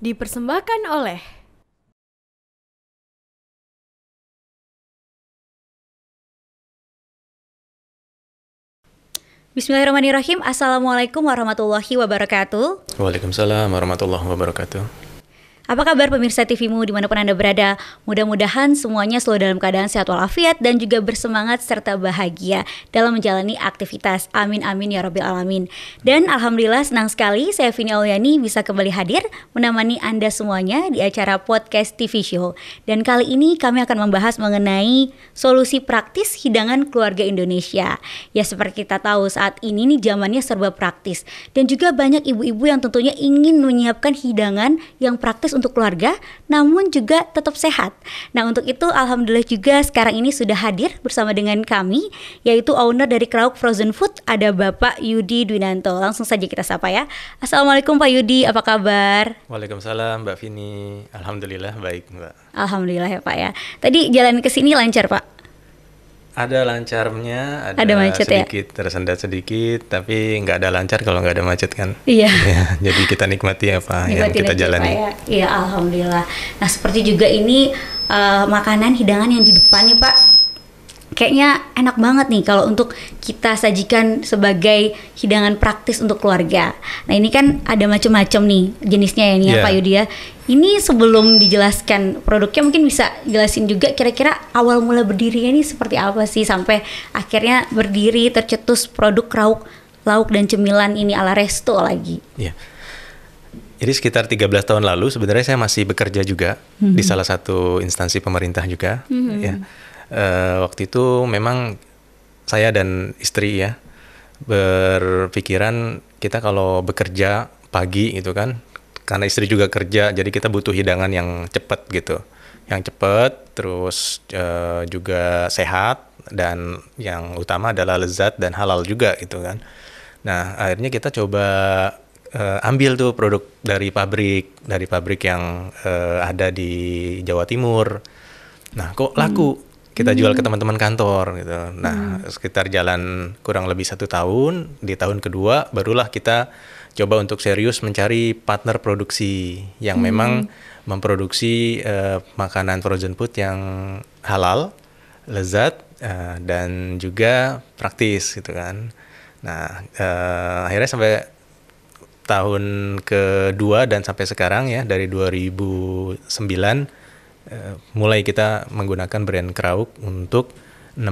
dipersembahkan oleh Bismillahirrahmanirrahim. Assalamualaikum warahmatullahi wabarakatuh. Waalaikumsalam warahmatullahi wabarakatuh. Apa kabar pemirsa TVmu dimanapun Anda berada? Mudah-mudahan semuanya selalu dalam keadaan sehat walafiat dan juga bersemangat serta bahagia dalam menjalani aktivitas. Amin amin ya robbal alamin. Dan alhamdulillah senang sekali saya Vini Aulyani bisa kembali hadir menemani Anda semuanya di acara podcast TV Show. Dan kali ini kami akan membahas mengenai solusi praktis hidangan keluarga Indonesia. Ya seperti kita tahu saat ini nih zamannya serba praktis dan juga banyak ibu-ibu yang tentunya ingin menyiapkan hidangan yang praktis untuk keluarga namun juga tetap sehat. Nah, untuk itu alhamdulillah juga sekarang ini sudah hadir bersama dengan kami yaitu owner dari Krauk Frozen Food ada Bapak Yudi Dwinanto. Langsung saja kita sapa ya. Assalamualaikum Pak Yudi, apa kabar? Waalaikumsalam Mbak Vini. Alhamdulillah baik, Mbak. Alhamdulillah ya Pak ya. Tadi jalan ke sini lancar Pak? ada lancarnya, ada, ada macet ya? sedikit ya? tersendat sedikit, tapi nggak ada lancar kalau nggak ada macet kan? Iya. Ya, jadi kita nikmati apa ya, ya, nikmati yang kita jalani. Iya, ya, alhamdulillah. Nah seperti juga ini uh, makanan hidangan yang di depan nih Pak kayaknya enak banget nih kalau untuk kita sajikan sebagai hidangan praktis untuk keluarga. Nah ini kan ada macam-macam nih jenisnya ya nih yeah. Iya. Pak Yudia. Ya. Ini sebelum dijelaskan produknya mungkin bisa jelasin juga kira-kira awal mula berdirinya ini seperti apa sih sampai akhirnya berdiri tercetus produk rauk lauk dan cemilan ini ala resto lagi. Iya. Jadi sekitar 13 tahun lalu sebenarnya saya masih bekerja juga mm -hmm. di mhm. salah satu instansi pemerintah juga. Mm -hmm. Ya uh, waktu itu memang saya dan istri ya berpikiran kita kalau bekerja pagi gitu kan karena istri juga kerja jadi kita butuh hidangan yang cepat gitu yang cepat terus uh, juga sehat dan yang utama adalah lezat dan halal juga gitu kan nah akhirnya kita coba uh, ambil tuh produk dari pabrik dari pabrik yang uh, ada di Jawa Timur nah kok laku hmm kita jual ke hmm. teman-teman kantor gitu. Nah hmm. sekitar jalan kurang lebih satu tahun di tahun kedua barulah kita coba untuk serius mencari partner produksi yang hmm. memang memproduksi uh, makanan frozen food yang halal, lezat uh, dan juga praktis gitu kan. Nah uh, akhirnya sampai tahun kedua dan sampai sekarang ya dari 2009 Eh, mulai kita menggunakan brand Krauk untuk 16 uh,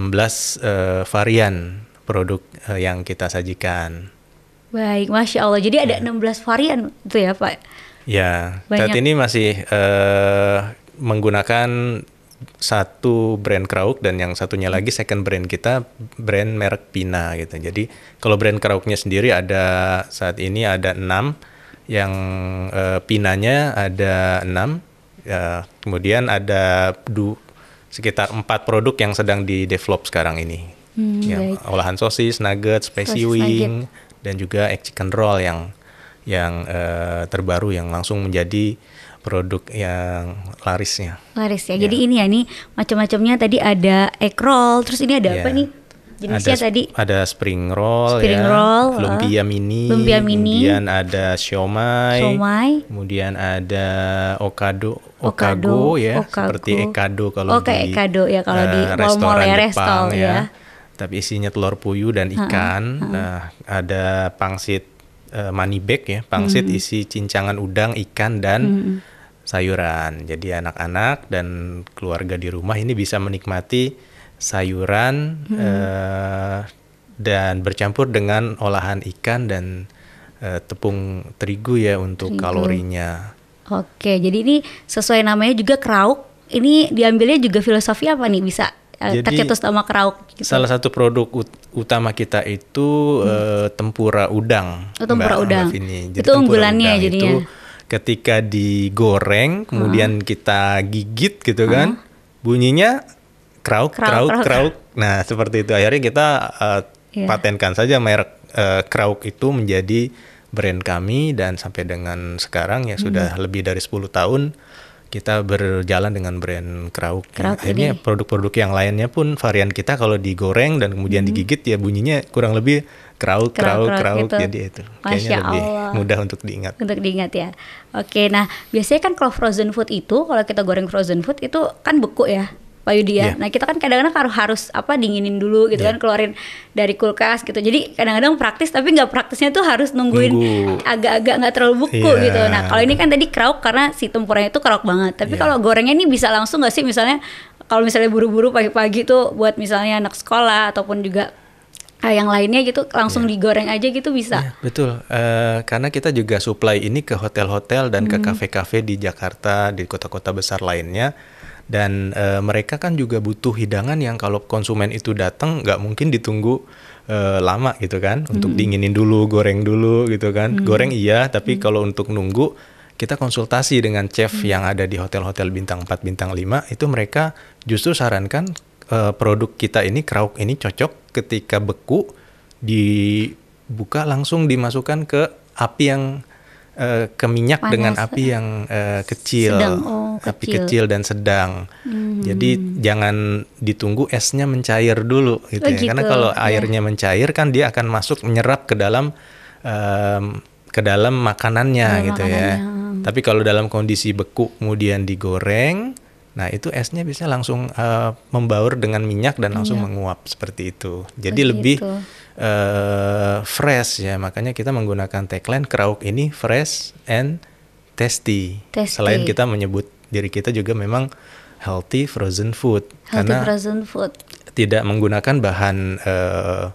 eh, varian produk uh, yang kita sajikan. Baik, masya Allah. Jadi ada ya. 16 varian itu ya, Pak? Ya, Banyak. saat ini masih uh, menggunakan satu brand Krauk dan yang satunya lagi second brand kita brand merek Pina gitu. Jadi kalau brand Krauknya sendiri ada saat ini ada enam, yang uh, Pinanya ada enam, Uh, kemudian ada du sekitar empat produk yang sedang di develop sekarang ini. Hmm, yang baik. olahan sosis, nugget, spicy sosis wing, nugget. dan juga egg chicken roll yang yang uh, terbaru yang langsung menjadi produk yang larisnya. Laris ya. ya. Jadi ini ya ini macam-macamnya tadi ada egg roll, terus ini ada ya. apa nih? Jenisnya ada, tadi ada spring roll ya, spring ya. roll, lumpia uh, mini, lumpia mini. Kemudian ada siomay. Siomay. Kemudian ada okado okado ya, okago. seperti ekado kalau oh, di ekado ya kalau uh, di eh, restoran mall ya, Jepang ya. ya. Tapi isinya telur puyuh dan uh-huh, ikan. Uh, uh, Nah, ada pangsit uh, money bag ya, pangsit -hmm. isi cincangan udang, ikan dan -hmm sayuran. Jadi anak-anak dan keluarga di rumah ini bisa menikmati sayuran hmm. uh, dan bercampur dengan olahan ikan dan uh, tepung terigu ya untuk terigu. kalorinya. Oke, jadi ini sesuai namanya juga kerauk. Ini diambilnya juga filosofi apa nih bisa uh, tercetus sama kerauk. Gitu. Salah satu produk ut utama kita itu hmm. uh, tempura udang. Oh, tempura Mbak, udang. ini, Jadi itu unggulannya udang jadinya. Itu ketika digoreng, kemudian hmm. kita gigit gitu kan, hmm. bunyinya Krauk, Krauk, Krauk, Nah, seperti itu. Akhirnya kita uh, eh, yeah. patenkan saja merek uh, Krauk itu menjadi brand kami dan sampai dengan sekarang ya hmm. sudah lebih dari 10 tahun kita berjalan dengan brand Krauk. Ya, Krauk Akhirnya produk-produk yang lainnya pun varian kita kalau digoreng dan kemudian hmm. digigit ya bunyinya kurang lebih Krauk, Krauk, Krauk, gitu. jadi itu Masya kayaknya lebih mudah untuk diingat. Untuk diingat ya. Oke, nah biasanya kan kalau frozen food itu kalau kita goreng frozen food itu kan beku ya. Pak Yudi ya. Yeah. Nah, kita kan kadang-kadang harus harus apa dinginin dulu gitu yeah. kan keluarin dari kulkas gitu. Jadi kadang-kadang praktis tapi nggak praktisnya tuh harus nungguin agak-agak nggak terlalu buku yeah. gitu. Nah, kalau ini kan tadi kerok karena si tempuranya itu kerok banget. Tapi yeah. kalau gorengnya ini bisa langsung nggak sih misalnya kalau misalnya buru-buru pagi-pagi tuh buat misalnya anak sekolah ataupun juga eh, yang lainnya gitu langsung yeah. digoreng aja gitu bisa. Yeah, betul, uh, karena kita juga supply ini ke hotel-hotel dan hmm. ke kafe-kafe di Jakarta, di kota-kota besar lainnya dan e, mereka kan juga butuh hidangan yang kalau konsumen itu datang nggak mungkin ditunggu e, lama gitu kan untuk hmm. dinginin dulu goreng dulu gitu kan hmm. goreng iya tapi hmm. kalau untuk nunggu kita konsultasi dengan chef hmm. yang ada di hotel-hotel bintang 4 bintang 5 itu mereka justru sarankan e, produk kita ini krauk ini cocok ketika beku dibuka langsung dimasukkan ke api yang uh, ke minyak Panas. dengan api eh. yang uh, kecil, Oh, api kecil dan sedang. Hmm. Jadi jangan ditunggu esnya mencair dulu gitu, oh, ya. gitu. karena kalau yeah. airnya mencair kan dia akan masuk menyerap ke dalam um, ke dalam makanannya dalam gitu ya. makanannya. ya. Tapi kalau dalam kondisi beku kemudian digoreng, nah itu esnya bisa langsung uh, membaur dengan minyak dan langsung minyak. menguap seperti itu. Jadi oh, lebih uh, fresh ya makanya kita menggunakan tagline Krauk ini fresh and tasty. tasty. Selain kita menyebut diri kita juga memang healthy frozen food healthy karena frozen food tidak menggunakan bahan uh,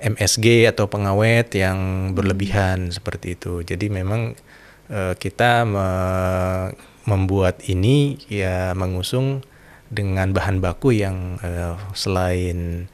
eh, MSG atau pengawet yang berlebihan hmm. seperti itu. Jadi memang uh, kita me membuat ini ya mengusung dengan bahan baku yang uh, selain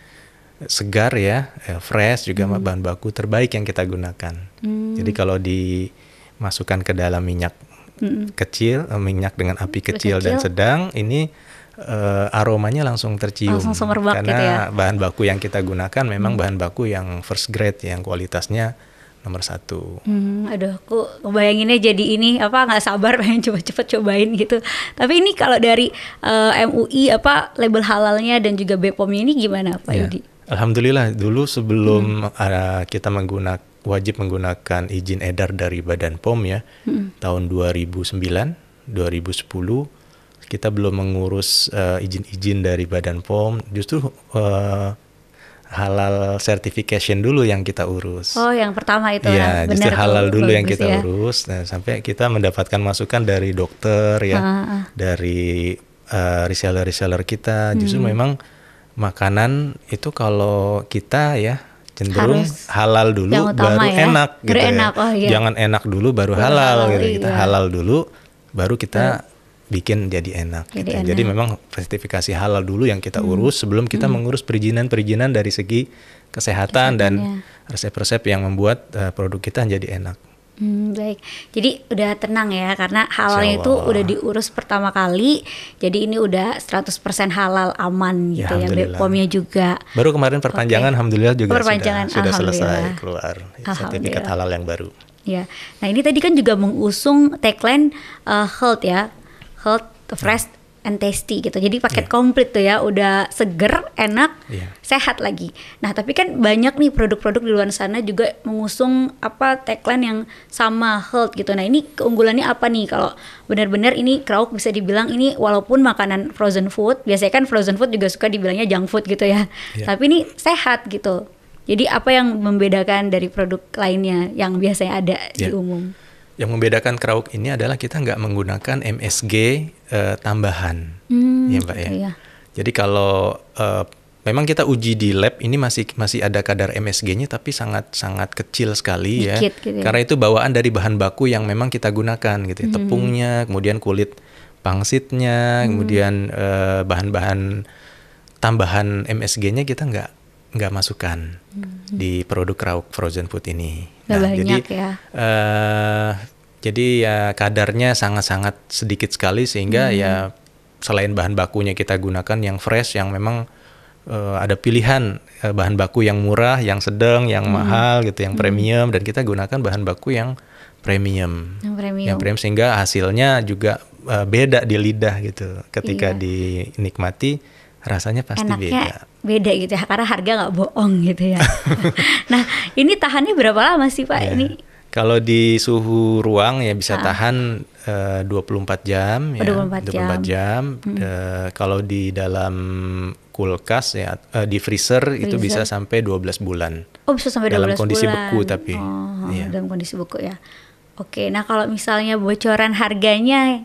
segar ya, eh, fresh juga hmm. bahan baku terbaik yang kita gunakan. Hmm. Jadi kalau dimasukkan ke dalam minyak hmm. kecil, eh, minyak dengan api kecil, kecil. dan sedang ini uh, aromanya langsung tercium langsung gitu karena gitu ya. bahan baku yang kita gunakan memang hmm. bahan baku yang first grade yang kualitasnya nomor satu. Hmm, aduh, aku bayanginnya jadi ini apa nggak sabar pengen cepet-cepet cobain gitu. Tapi ini kalau dari uh, MUI apa label halalnya dan juga BPOM ini gimana Pak yeah. Yudi? Alhamdulillah dulu sebelum hmm. uh, kita menggunakan wajib menggunakan izin edar dari Badan POM ya hmm. tahun 2009 2010 kita belum mengurus eh, izin-izin uh, dari Badan POM justru uh, halal certification dulu yang kita urus. Oh, yang pertama itu. Iya, ya. justru halal dulu yang kita ya. urus. Nah, sampai kita mendapatkan masukan dari dokter ya, ah, ah, ah. dari reseller eh, reseller-reseller kita. Justru hmm. memang makanan itu kalau kita ya cenderung Harus halal dulu baru ya. enak gitu ya. oh, iya. Jangan enak dulu baru, baru halal, halal gitu. Ya. Kita iya. halal dulu baru kita hmm. bikin jadi enak jadi, gitu. Ya. enak. jadi memang sertifikasi halal dulu yang kita hmm. urus sebelum kita hmm. mengurus perizinan-perizinan dari segi kesehatan Kesehatannya. dan iya. resep-resep yang membuat uh, produk kita jadi enak. Hmm, baik. Jadi udah tenang ya karena halalnya itu udah diurus pertama kali. Jadi ini udah 100% halal aman ya, gitu ya, ya bpom juga. Baru kemarin perpanjangan okay. alhamdulillah juga perpanjangan, sudah sudah selesai keluar sertifikat halal yang baru. Ya. Nah, ini tadi kan juga mengusung tagline uh, health ya. Health fresh and tasty gitu. Jadi paket yeah. komplit tuh ya, udah seger, enak, yeah. sehat lagi. Nah, tapi kan banyak nih produk-produk di luar sana juga mengusung apa tagline yang sama health gitu. Nah, ini keunggulannya apa nih kalau benar-benar ini Krauk bisa dibilang ini walaupun makanan frozen food, biasanya kan frozen food juga suka dibilangnya junk food gitu ya. Yeah. Tapi ini sehat gitu. Jadi apa yang membedakan dari produk lainnya yang biasanya ada yeah. di iya. umum? Yang membedakan Krauk ini adalah kita nggak menggunakan MSG uh, tambahan, hmm, iya, gitu ya mbak ya. Iya. Jadi kalau uh, memang kita uji di lab ini masih masih ada kadar MSG-nya tapi sangat sangat kecil sekali ya. Dikit, gitu ya. Gitu Karena itu bawaan dari bahan baku yang memang kita gunakan gitu ya. Hmm. Tepungnya, kemudian kulit pangsitnya, hmm. kemudian bahan eh, bahan-bahan tambahan MSG-nya kita nggak nggak masukkan hmm. di produk rauk frozen food ini. nah, banyak jadi ya. Uh, jadi ya kadarnya sangat-sangat sedikit sekali sehingga hmm. ya selain bahan bakunya kita gunakan yang fresh yang memang uh, ada pilihan uh, bahan baku yang murah, yang sedang, yang hmm. mahal gitu, yang hmm. premium dan kita gunakan bahan baku yang premium. Yang premium. Yang premium sehingga hasilnya juga uh, beda di lidah gitu. Ketika iya. dinikmati rasanya pasti Enaknya beda. Beda gitu ya karena harga nggak bohong gitu ya. nah, ini tahannya berapa lama sih Pak yeah. ini? Kalau di suhu ruang ya bisa ah. tahan eh, uh, 24 jam oh, ya. 24 jam. 24 jam. Hmm. Uh, kalau di dalam kulkas ya uh, di freezer, freezer itu bisa sampai 12 bulan. Oh, bisa sampai 12 dalam kondisi bulan. beku tapi. Oh, ya. dalam kondisi beku ya. Oke, nah kalau misalnya bocoran harganya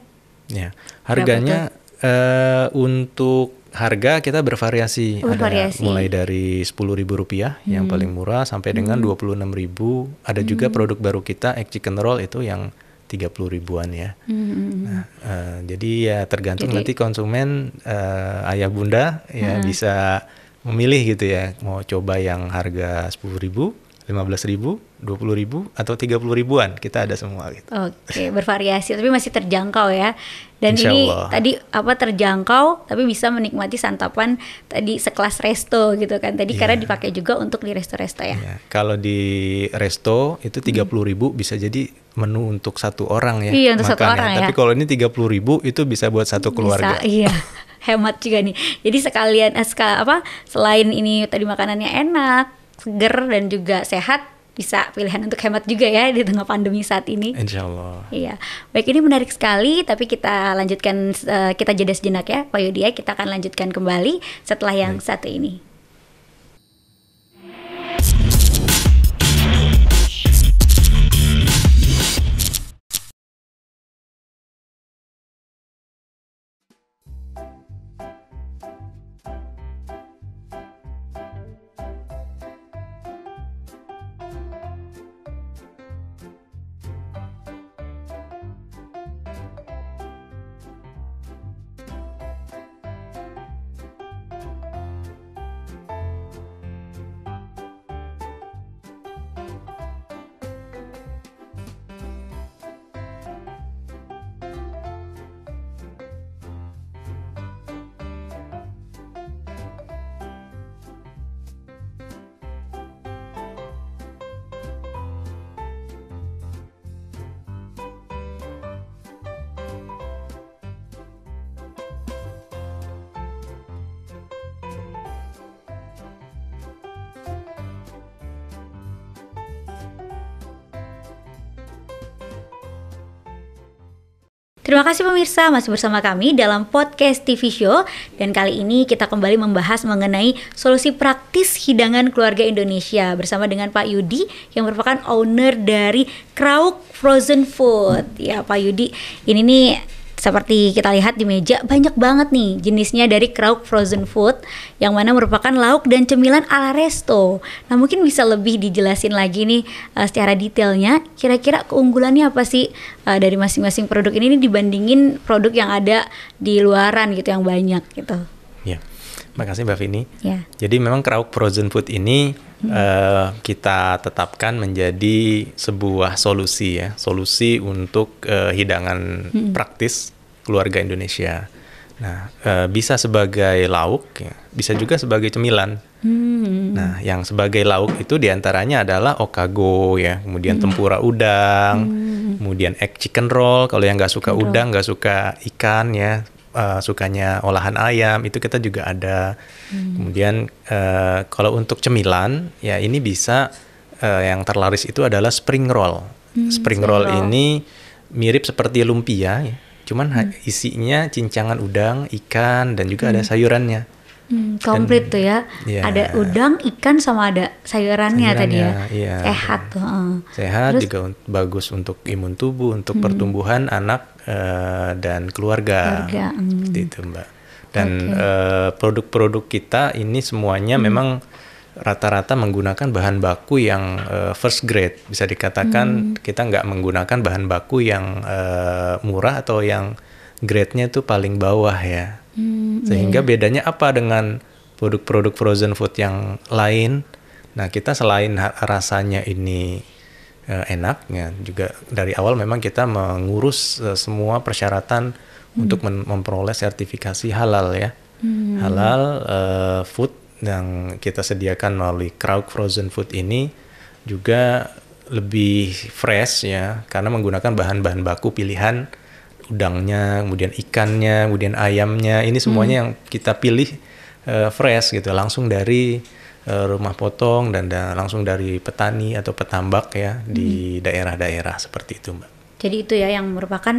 Ya. Harganya uh, untuk harga kita bervariasi, bervariasi. ada mulai dari sepuluh ribu rupiah hmm. yang paling murah sampai dengan hmm. dua puluh enam ribu ada hmm. juga produk baru kita egg chicken roll itu yang tiga puluh ribuan ya hmm. hmm, hmm. nah, uh, jadi ya tergantung jadi, nanti konsumen uh, ayah bunda ya hmm. bisa memilih gitu ya mau coba yang harga sepuluh ribu lima belas ribu dua puluh ribu atau tiga puluh ribuan kita ada semua gitu oke okay, bervariasi tapi masih terjangkau ya dan Insya ini Allah. tadi apa terjangkau tapi bisa menikmati santapan tadi sekelas resto gitu kan tadi yeah. karena iya. dipakai juga untuk di resto-resto ya yeah. kalau di resto itu hmm. tiga puluh ribu bisa jadi menu untuk satu orang ya iya untuk satu orang ya. tapi kalau ini tiga puluh ribu itu bisa buat satu keluarga bisa, iya hemat juga nih jadi sekalian eh, apa selain ini tadi makanannya enak seger dan juga sehat bisa pilihan untuk hemat juga ya di tengah pandemi saat ini. Insya Allah. Iya, baik ini menarik sekali. Tapi kita lanjutkan uh, kita jeda sejenak ya, Pak Yudi ya. Kita akan lanjutkan kembali setelah yang baik. satu ini. Terima kasih pemirsa masih bersama kami dalam podcast TV Show dan kali ini kita kembali membahas mengenai solusi praktis hidangan keluarga Indonesia bersama dengan Pak Yudi yang merupakan owner dari Krauk Frozen Food. Ya Pak Yudi, ini nih seperti kita lihat di meja banyak banget nih jenisnya dari krauk frozen food yang mana merupakan lauk dan cemilan ala resto. Nah mungkin bisa lebih dijelasin lagi nih uh, secara detailnya kira-kira keunggulannya apa sih uh, dari masing-masing produk ini dibandingin produk yang ada di luaran gitu yang banyak gitu. Ya, makasih Mbak Vini. Ya. Jadi memang krauk frozen food ini uh, kita tetapkan menjadi sebuah solusi ya, solusi untuk uh, hidangan hmm. praktis keluarga Indonesia. Nah, uh, bisa sebagai lauk, ya, bisa juga sebagai cemilan. Hmm. Nah, yang sebagai lauk itu diantaranya adalah okago ya, kemudian hmm. tempura udang, hmm. kemudian egg chicken roll. Kalau yang nggak suka chicken udang, nggak suka ikan ya, uh, sukanya olahan ayam itu kita juga ada. Hmm. Kemudian uh, kalau untuk cemilan ya ini bisa uh, yang terlaris itu adalah spring roll. Hmm, spring, spring roll, roll ini mirip seperti lumpia ya. Cuman hmm. isinya cincangan udang, ikan dan juga hmm. ada sayurannya. Hmm, komplit tuh ya. ya. Ada udang, ikan sama ada sayurannya, sayurannya tadi ya. Iya. Sehat tuh. Sehat Terus, juga un bagus untuk imun tubuh, untuk hmm. pertumbuhan anak uh, dan keluarga. keluarga. Hmm. Seperti itu, Mbak. Dan eh, produk-produk okay. uh, kita ini semuanya hmm. memang rata-rata menggunakan bahan baku yang uh, first grade bisa dikatakan hmm. kita nggak menggunakan bahan baku yang uh, murah atau yang grade-nya tuh paling bawah ya Hmm, Sehingga yeah. bedanya apa dengan produk-produk frozen food yang lain? Nah, kita selain rasanya ini uh, ya, juga dari awal memang kita mengurus uh, semua persyaratan mm. untuk memperoleh sertifikasi halal ya. mm. Halal uh, food yang kita sediakan melalui crowd Frozen Food ini juga lebih fresh ya karena menggunakan bahan-bahan baku pilihan udangnya, kemudian ikannya, kemudian ayamnya. Ini semuanya hmm. yang kita pilih uh, fresh gitu, langsung dari uh, rumah potong dan da langsung dari petani atau petambak ya hmm. di daerah-daerah seperti itu, Mbak. Jadi itu ya yang merupakan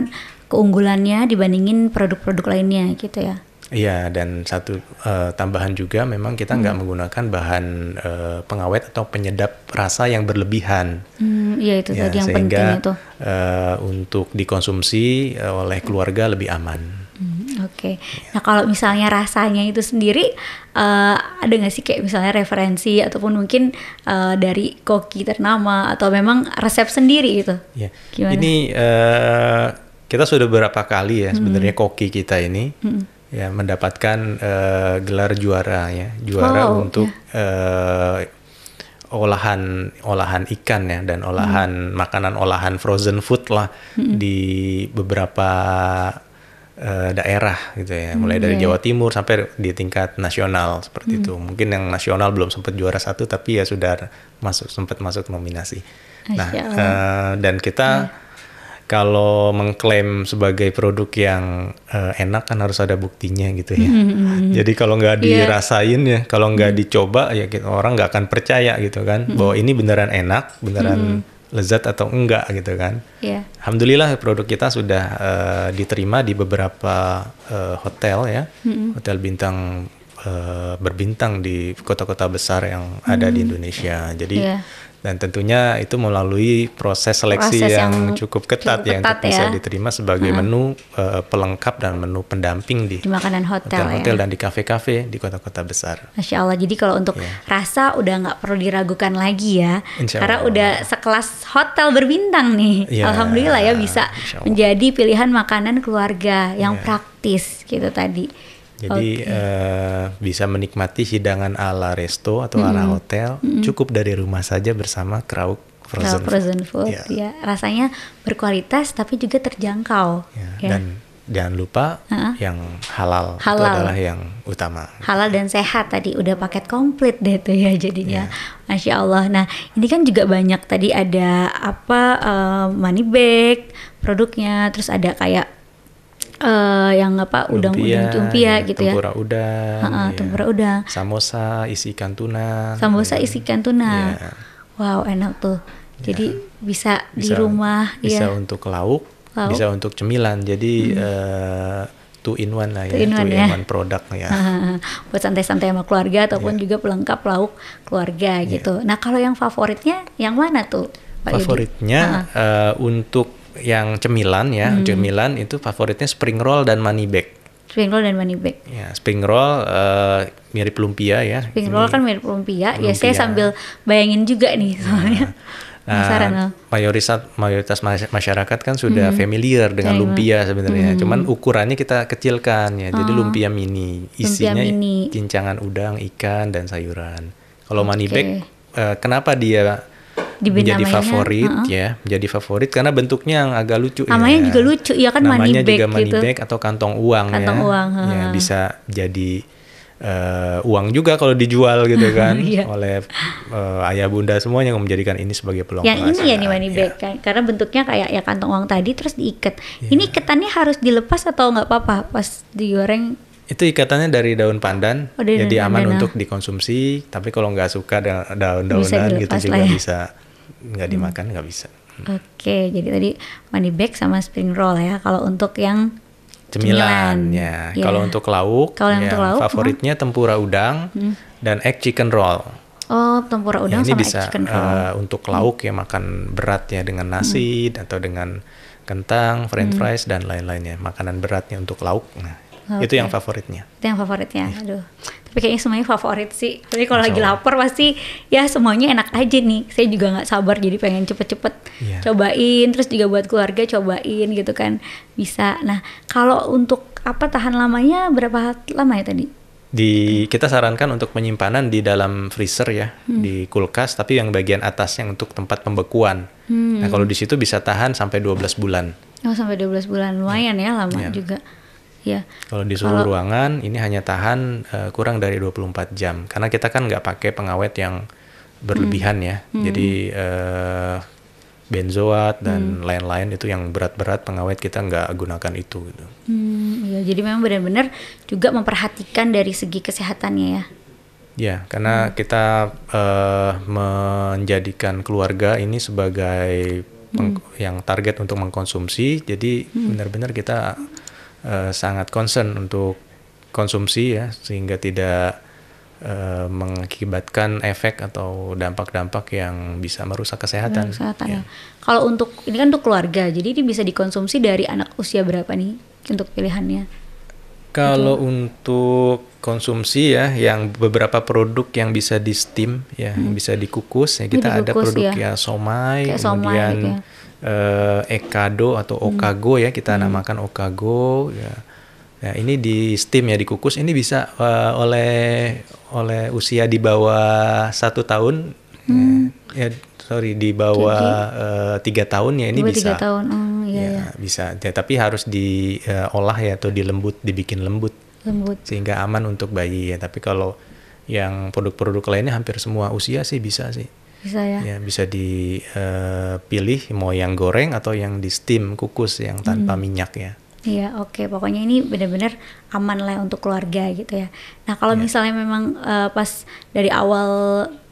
keunggulannya dibandingin produk-produk lainnya gitu ya. Iya, dan satu uh, tambahan juga memang kita nggak hmm. menggunakan bahan uh, pengawet atau penyedap rasa yang berlebihan. Hmm, iya itu ya, tadi yang penting itu. Uh, untuk dikonsumsi oleh hmm. keluarga lebih aman. Hmm, Oke. Okay. Ya. Nah kalau misalnya rasanya itu sendiri uh, ada nggak sih kayak misalnya referensi ataupun mungkin uh, dari koki ternama atau memang resep sendiri itu? Iya. Ini uh, kita sudah berapa kali ya hmm. sebenarnya koki kita ini. Hmm ya mendapatkan uh, gelar juara ya juara oh, untuk yeah. Ya. uh, olahan olahan ikan ya dan olahan hmm. makanan olahan frozen food lah hmm. di beberapa eh, daerah gitu ya hmm, mulai dari iya, Jawa iya. Timur sampai di tingkat nasional seperti hmm. itu mungkin yang nasional belum sempat juara satu tapi ya sudah masuk sempat masuk nominasi nah uh, dan kita yeah kalau mengklaim sebagai produk yang uh, enak kan harus ada buktinya gitu ya. Mm-hmm. mm-hmm. Jadi kalau nggak iya. dirasain yeah. ya, kalau nggak mm-hmm. dicoba ya gitu, orang nggak akan percaya gitu kan mm-hmm. bahwa ini beneran enak, beneran mm-hmm. lezat atau enggak gitu kan. Yeah. Alhamdulillah produk kita sudah uh, diterima di beberapa uh, hotel ya, mm-hmm. hotel bintang uh, berbintang di kota-kota besar yang mm-hmm. ada di mm-hmm. Indonesia. Jadi yeah dan tentunya itu melalui proses seleksi proses yang, yang cukup ketat, cukup yang ketat ya. bisa ya. diterima sebagai hmm. menu uh, pelengkap dan menu pendamping di, di makanan hotel, hotel, ya. dan di kafe-kafe di kota-kota besar. Masya Allah, jadi kalau untuk yeah. rasa udah nggak perlu diragukan lagi ya, karena udah sekelas hotel berbintang nih. Yeah. Alhamdulillah ya bisa menjadi pilihan makanan keluarga yang yeah. praktis gitu tadi. Jadi okay. uh, eh, bisa menikmati hidangan ala resto atau mm -hmm. ala hotel mm -hmm. cukup dari rumah saja bersama krauk frozen, frozen food. yeah. ya, rasanya berkualitas tapi juga terjangkau. Yeah. Ya. Dan jangan lupa uh -huh. yang halal, halal itu adalah yang utama. Halal dan sehat tadi udah paket komplit deh tuh ya jadinya. Yeah. Masya Allah. Nah ini kan juga banyak tadi ada apa uh, money bag produknya, terus ada kayak uh, yang apa udang-udang tumpia iya, gitu ya, gitu tempura ya. Udang, ha -ha, ya. Tempura udang. Samosa isi ikan tuna. Samosa isi ikan tuna. Ya. Wow, enak tuh. Iya. Jadi ya. bisa, bisa di rumah bisa ya. untuk lauk, lauk, bisa untuk cemilan. Jadi hmm. uh, two in one lah ya, two in one, two ya. one produk ya. buat santai-santai sama keluarga ataupun yeah. juga pelengkap lauk keluarga yeah. gitu. Nah, kalau yang favoritnya yang mana tuh? Pak Favoritnya uh -huh. uh, untuk yang cemilan ya, hmm. cemilan itu favoritnya spring roll dan money bag. Spring roll dan money bag. Ya, spring roll uh, mirip lumpia ya. Spring roll kan mirip lumpia. lumpia. Ya saya sambil bayangin juga nih nah, soalnya. Nah, mayoritas mayoritas masyarakat kan sudah hmm. familiar dengan iya, iya. lumpia sebenarnya. Hmm. Cuman ukurannya kita kecilkan ya. Jadi oh. lumpia mini, isinya lumpia cincangan udang, ikan dan sayuran. Kalau okay. money bag uh, kenapa dia menjadi favorit uh -uh. ya, menjadi favorit karena bentuknya yang agak lucu. Ya. Namanya ya. juga lucu, ya kan Namanya money bag juga money gitu. bag atau kantong uang ya. kantong ya. uang. Uh. Ya bisa jadi uh, uang juga kalau dijual gitu kan yeah. oleh uh, ayah bunda semuanya yang menjadikan ini sebagai peluang yang ini ya nih money ya. bag yeah. kan karena bentuknya kayak ya kantong uang tadi terus diikat yeah. ini ketannya harus dilepas atau nggak apa-apa pas digoreng itu ikatannya dari daun pandan oh, dari jadi daun aman dana. untuk ah. dikonsumsi tapi kalau nggak suka daun-daunan gitu juga ya. bisa nggak hmm. dimakan nggak bisa. Hmm. Oke, jadi tadi money bag sama spring roll ya. Kalau untuk yang cemilan, cemilan ya. Yeah. Kalau untuk lauk, kalau yang ya, untuk lauk, favoritnya tempura udang hmm. dan egg chicken roll. Oh, tempura udang ya, ini sama bisa, egg chicken roll. Uh, untuk hmm. lauk ya, hmm. ya makan beratnya dengan nasi hmm. atau dengan kentang, french hmm. fries dan lain-lainnya. Makanan beratnya untuk lauk. Nah, okay. itu yang favoritnya. Itu yang favoritnya. Yeah. Aduh tapi kayaknya semuanya favorit sih tapi kalau lagi lapar pasti ya semuanya enak aja nih saya juga nggak sabar jadi pengen cepet-cepet yeah. cobain terus juga buat keluarga cobain gitu kan bisa nah kalau untuk apa tahan lamanya berapa lama ya tadi di kita sarankan untuk penyimpanan di dalam freezer ya hmm. di kulkas tapi yang bagian atasnya untuk tempat pembekuan hmm. nah kalau di situ bisa tahan sampai 12 bulan oh sampai 12 bulan lumayan hmm. ya lama yeah. juga ya. Kalau di suhu ruangan ini hanya tahan uh, kurang dari 24 jam karena kita kan nggak pakai pengawet yang berlebihan hmm. ya. Hmm. Jadi uh, benzoat dan lain hmm. lain-lain itu yang berat-berat pengawet kita nggak gunakan itu gitu. Hmm, ya jadi memang benar-benar juga memperhatikan dari segi kesehatannya ya. Ya, karena hmm. kita uh, menjadikan keluarga ini sebagai hmm. yang target untuk mengkonsumsi, jadi benar hmm. benar-benar kita Eh, sangat concern untuk konsumsi ya sehingga tidak uh, mengakibatkan efek atau dampak-dampak yang bisa merusak kesehatan. Kesehatan ya. ya. Kalau untuk ini kan untuk keluarga, jadi ini bisa dikonsumsi dari anak usia berapa nih untuk pilihannya? Kalau Betul. untuk konsumsi ya, yang beberapa produk yang bisa di steam ya, hmm. yang bisa dikukus ya kita dikukus, ada produk ya, ya somai, kemudian somai, gitu ya eh, Ekado atau hmm. Okago hmm. ya kita hmm. namakan Okago ya. ya ini di steam ya dikukus ini bisa uh, oleh oleh usia di bawah satu tahun hmm. ya, ya sorry di bawah uh, tiga tahun ya ini Dua, bisa tahun. Oh, iya, ya, ya bisa ya, tapi harus diolah eh, uh, ya atau dilembut dibikin lembut lembut sehingga aman untuk bayi ya tapi kalau yang produk-produk lainnya hampir semua usia sih bisa sih bisa ya. Ya bisa dipilih eh, uh, mau yang goreng atau yang di steam kukus yang tanpa hmm. minyak ya. Iya oke okay. pokoknya ini benar-benar aman lah untuk keluarga gitu ya. Nah kalau yeah. misalnya memang uh, pas dari awal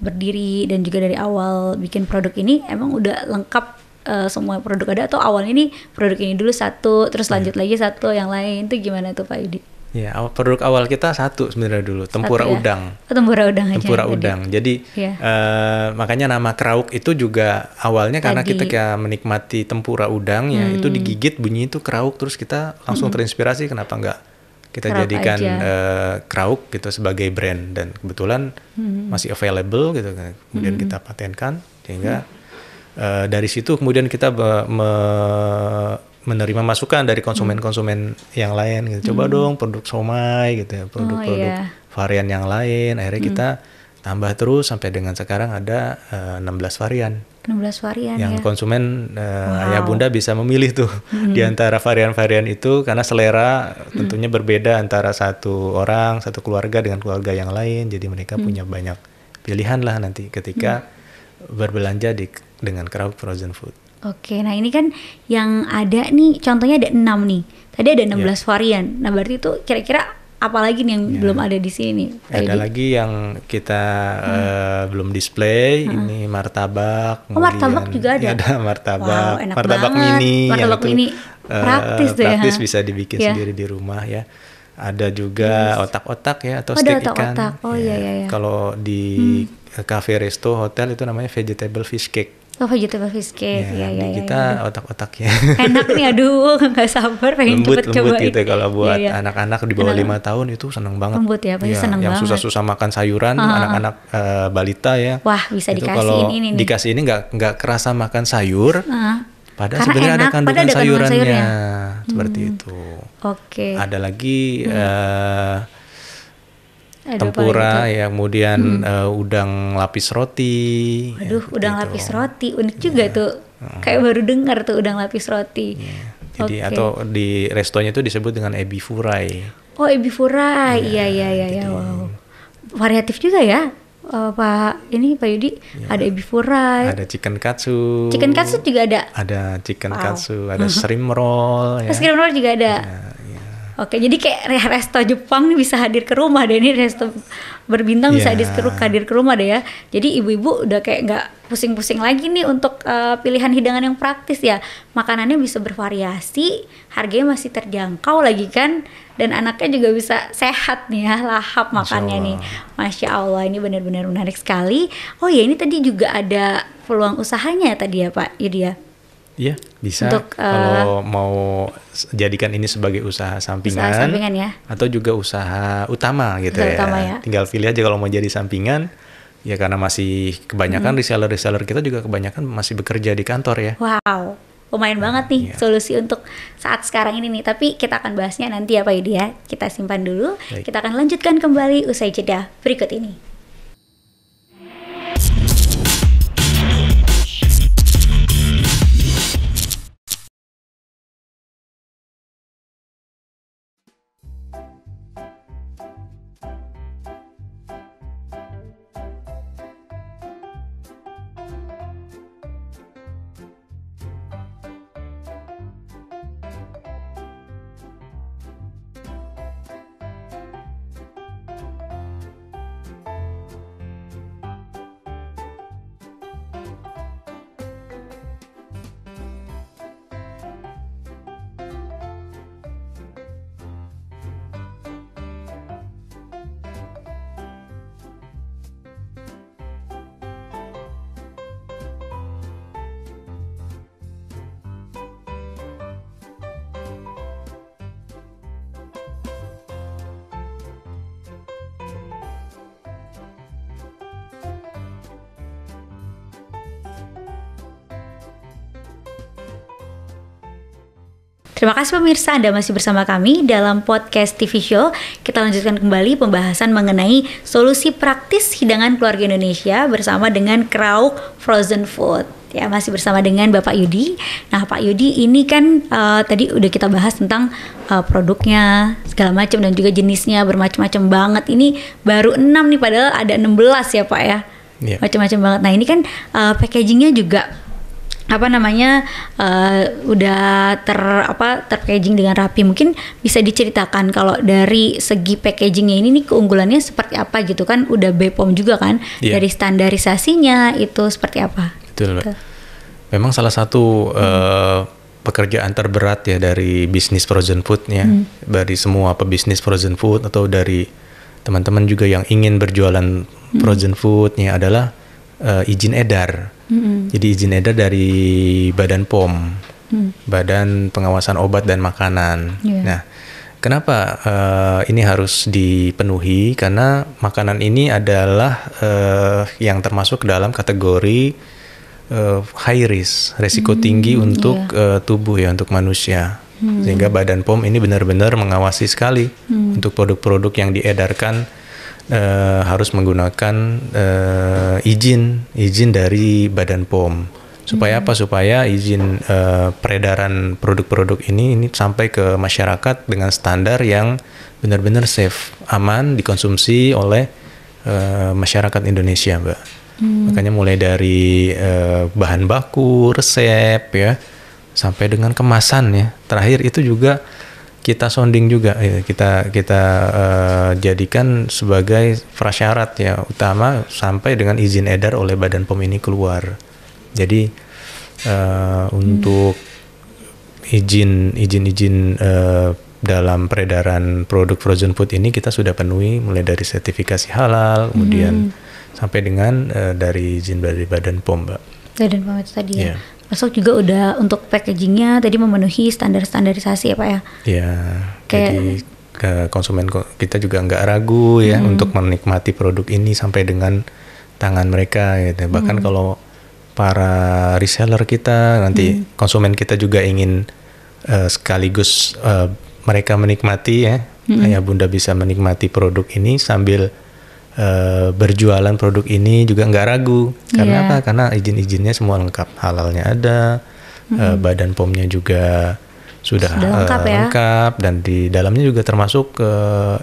berdiri dan juga dari awal bikin produk ini emang udah lengkap uh, semua produk ada atau awal ini produk ini dulu satu terus ya. lanjut yeah. lagi satu yang lain itu gimana tuh Pak Yudi? Ya, awal, produk awal kita satu sebenarnya dulu, tempura satu ya? udang. Oh, tempura udang aja. Tempura tadi. udang. Jadi ya. uh, makanya nama kerauk itu juga awalnya tadi. karena kita kayak menikmati tempura udang ya, itu hmm. digigit bunyi itu kerauk terus kita langsung hmm. terinspirasi kenapa enggak kita kerauk jadikan uh, kerauk gitu sebagai brand dan kebetulan hmm. masih available gitu kan. kemudian hmm. kita patenkan sehingga hmm. uh, dari situ kemudian kita me menerima masukan dari konsumen-konsumen hmm. yang lain gitu. Coba hmm. dong produk somai gitu ya, produk-produk oh, iya. varian yang lain. Akhirnya hmm. kita tambah terus sampai dengan sekarang ada uh, eh, 16 varian. 16 varian yang ya. konsumen uh, wow. ayah bunda bisa memilih tuh hmm. di antara varian-varian itu karena selera hmm. tentunya berbeda antara satu orang, satu keluarga dengan keluarga yang lain. Jadi mereka hmm. punya banyak pilihan lah nanti ketika hmm. berbelanja di dengan crowd frozen food. Oke, nah ini kan yang ada nih contohnya ada enam nih. Tadi ada 16 iya. yeah. varian. Nah, berarti itu kira-kira apa lagi nih yang yeah. belum ada di sini? Ada lagi yang kita hmm. uh, belum display. Hmm. Ini martabak. Oh martabak juga ada. Ya ada martabak. Wow, enak martabak banget. mini. Ya martabak yang mini. Itu, eh, praktis uh, tuh praktis bisa dibikin yeah. sendiri di rumah ya. Ada juga otak-otak yes. ya atau oh, steak otak -otak. ikan. Oh iya, ya. iya iya. Kalau di hmm. cafe resto hotel itu namanya vegetable fish cake. Oh vegetable cheesecake, ya, ya, ya, ya kita ya, otak-otaknya enak nih, aduh nggak sabar pengen lembut, cepet lembut gitu ya cobain. gitu kalau iya, buat iya. anak-anak ya, ya. di bawah lima tahun itu seneng banget. Lembut ya, pasti ya, seneng yang banget. Yang susah-susah makan sayuran, ah, ah, ah. anak-anak uh. balita ya. Wah bisa itu kalau ini nih. Dikasih ini nggak nggak kerasa makan sayur, uh. Padahal Karena sebenarnya enak, ada kandungan ada sayurannya, sayurnya. Hmm. seperti itu. Oke. Okay. Ada lagi hmm. Eh, Aduh, tempura gitu? ya kemudian hmm. uh, udang lapis roti ya, aduh ya, udang gitu. lapis roti unik iya. juga tuh hmm. kayak baru dengar tuh udang lapis roti yeah. jadi okay. atau di restonya itu disebut dengan ebi furai oh ebi furai ya iya iya iya, iya, gitu iya. wow variatif juga ya uh, Pak ini Pak Yudi ya. ada ebi furai, ada chicken katsu. Chicken katsu juga ada. Ada chicken wow. katsu, ada shrimp roll ya. Shrimp roll juga ada. Ya, Oke, jadi kayak resto Jepang nih bisa hadir ke rumah deh ini resto berbintang yeah. bisa iya. hadir ke, rumah deh ya. Jadi ibu-ibu udah kayak nggak pusing-pusing lagi nih untuk uh, pilihan hidangan yang praktis ya. Makanannya bisa bervariasi, harganya masih terjangkau lagi kan, dan anaknya juga bisa sehat nih ya, lahap makannya Allah. nih. Masya Allah ini benar-benar menarik sekali. Oh ya ini tadi juga ada peluang usahanya tadi ya Pak Yudi ya. Iya bisa. Untuk, uh, kalau eh, mau jadikan ini sebagai usaha sampingan, usaha sampingan ya. atau juga usaha utama gitu usaha ya. Utama ya. Tinggal pilih aja kalau mau jadi sampingan. Ya karena masih kebanyakan reseller hmm. reseller-reseller kita juga kebanyakan masih bekerja di kantor ya. Wow, lumayan banget nih iya. solusi untuk saat sekarang ini nih. Tapi kita akan bahasnya nanti ya Pak Yudi ya. Kita simpan dulu. Baik. Kita akan lanjutkan kembali usai jeda berikut ini. Terima kasih pemirsa Anda masih bersama kami dalam podcast TV Show. Kita lanjutkan kembali pembahasan mengenai solusi praktis hidangan keluarga Indonesia bersama dengan Krauk Frozen Food ya masih bersama dengan Bapak Yudi. Nah Pak Yudi ini kan uh, tadi udah kita bahas tentang uh, produknya segala macam dan juga jenisnya bermacam-macam banget. Ini baru 6 nih padahal ada 16 ya Pak ya. Yeah. Macam-macam banget. Nah ini kan uh, packagingnya juga apa namanya uh, udah ter apa terpackaging dengan rapi mungkin bisa diceritakan kalau dari segi packagingnya ini nih keunggulannya seperti apa gitu kan udah BPOM juga kan yeah. dari standarisasinya itu seperti apa Betul, gitu. memang salah satu hmm. uh, pekerjaan terberat ya dari bisnis frozen foodnya hmm. dari semua pebisnis frozen food atau dari teman-teman juga yang ingin berjualan hmm. frozen foodnya adalah uh, izin edar jadi izin edar dari Badan POM, mm. Badan Pengawasan Obat dan Makanan. Yeah. Nah, kenapa uh, ini harus dipenuhi? Karena makanan ini adalah uh, yang termasuk dalam kategori uh, high risk, resiko mm. tinggi untuk yeah. Iya. uh, tubuh ya, untuk manusia. Mm. Sehingga Badan POM ini benar-benar mengawasi sekali mm. untuk produk-produk yang diedarkan uh, harus menggunakan uh, izin izin dari Badan POM supaya hmm. apa supaya izin uh, peredaran produk-produk ini ini sampai ke masyarakat dengan standar yang benar-benar safe aman dikonsumsi oleh uh, masyarakat Indonesia mbak hmm. makanya mulai dari uh, bahan baku resep ya sampai dengan kemasan ya terakhir itu juga kita sounding juga ya. kita kita uh, jadikan sebagai prasyarat ya utama sampai dengan izin edar oleh badan pom ini keluar jadi uh, hmm. untuk izin izin izin uh, eh, dalam peredaran produk frozen food ini kita sudah penuhi mulai dari sertifikasi halal hmm. kemudian hmm. sampai dengan uh, dari izin dari badan pom mbak badan pom itu tadi ya iya. Besok juga udah untuk packagingnya tadi memenuhi standar standarisasi ya pak ya. Iya. Kayak jadi ke konsumen kita juga nggak ragu ya hmm. untuk menikmati produk ini sampai dengan tangan mereka gitu. Bahkan hmm. kalau para reseller kita nanti hmm. konsumen kita juga ingin uh, sekaligus uh, mereka menikmati ya. Hmm. ayah Bunda bisa menikmati produk ini sambil uh, berjualan produk ini juga nggak ragu karena yeah. apa karena izin-izinnya semua lengkap halalnya ada mm-hmm. uh, badan pomnya juga sudah, sudah lengkap, uh, ya? dan di dalamnya juga termasuk uh,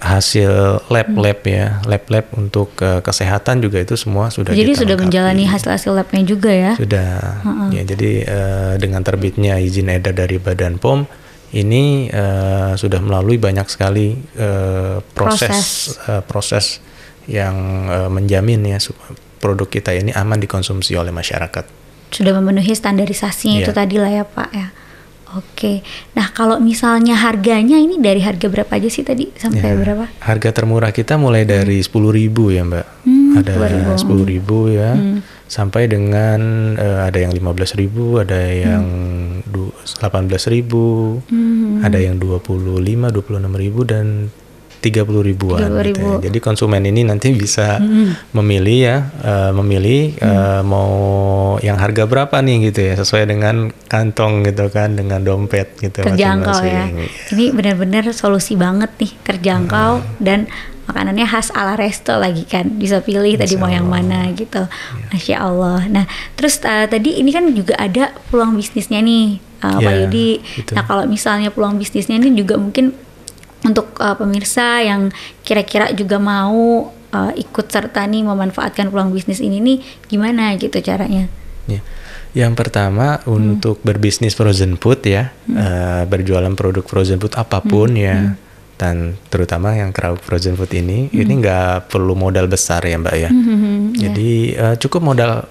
hasil lab-lab ya, lab-lab untuk uh, kesehatan juga itu semua sudah. Jadi sudah lengkapi. menjalani hasil-hasil labnya juga ya. Sudah. Mm-hmm. Ya jadi uh, dengan terbitnya izin edar dari Badan POM, ini uh, sudah melalui banyak sekali uh, proses proses, uh, proses yang uh, menjamin ya produk kita ini aman dikonsumsi oleh masyarakat. Sudah memenuhi standarisasinya yeah. itu iya. tadi lah ya Pak ya. Oke. Nah, kalau misalnya harganya ini dari harga berapa aja sih tadi sampai yeah. berapa? Harga termurah kita mulai dari hmm. sepuluh hmm. ribu ya, Mbak. Hmm, ada sepuluh ribu ya. Hmm sampai dengan uh, ada yang ribu, ada yang hmm. 18.000, hmm. ada yang 25, 26.000 dan 30 ribuan 30 ribu. gitu ya. Jadi konsumen ini nanti bisa hmm. memilih ya, uh, memilih hmm. Eh, mau yang harga berapa nih gitu ya, sesuai dengan kantong gitu kan, dengan dompet gitu Terjangkau masing -masing. ya. Ini benar-benar solusi banget nih, terjangkau hmm. dan makanannya khas ala resto lagi kan bisa pilih Masya tadi Allah. mau yang mana gitu ya. Masya Allah nah terus uh, tadi ini kan juga ada peluang bisnisnya nih uh, eh, yeah, Pak iya, Yudi gitu. nah kalau misalnya peluang bisnisnya ini juga mungkin untuk uh, pemirsa yang kira-kira juga mau uh, ikut serta nih memanfaatkan peluang bisnis ini nih gimana gitu caranya ya. Yang pertama hmm. untuk berbisnis frozen food ya, hmm. uh, berjualan produk frozen food apapun hmm. ya. Hmm dan terutama yang crowd frozen food ini hmm. ini nggak perlu modal besar ya mbak ya hmm, jadi uh, cukup modal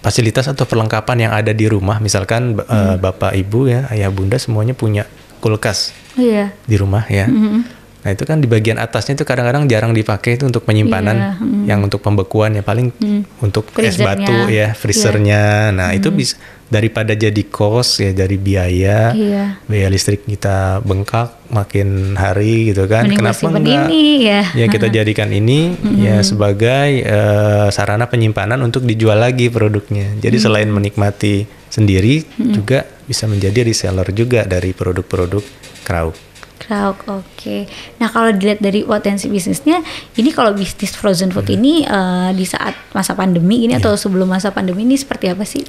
fasilitas atau perlengkapan yang ada di rumah misalkan hmm. uh, bapak ibu ya ayah bunda semuanya punya kulkas yeah. di rumah ya hmm Nah itu kan di bagian atasnya itu kadang-kadang jarang dipakai itu untuk penyimpanan, yeah. mm. yang untuk pembekuan ya paling mm. untuk es batu ya, iya. freezernya. Yeah. Nah mm. itu hmm. bisa daripada jadi kos ya dari biaya, yeah. biaya listrik kita bengkak makin hari gitu kan. Mending Kenapa enggak? Ini, ya. ya kita jadikan ini mm. ya hmm. sebagai uh, sarana penyimpanan untuk dijual lagi produknya. Jadi mm. selain menikmati sendiri mm. juga bisa menjadi reseller juga dari produk-produk -produk Krauk, oke. Okay. Nah kalau dilihat dari potensi bisnisnya, ini kalau bisnis frozen food hmm. ini uh, di saat masa pandemi ini yeah. atau iya. sebelum masa pandemi ini seperti apa sih?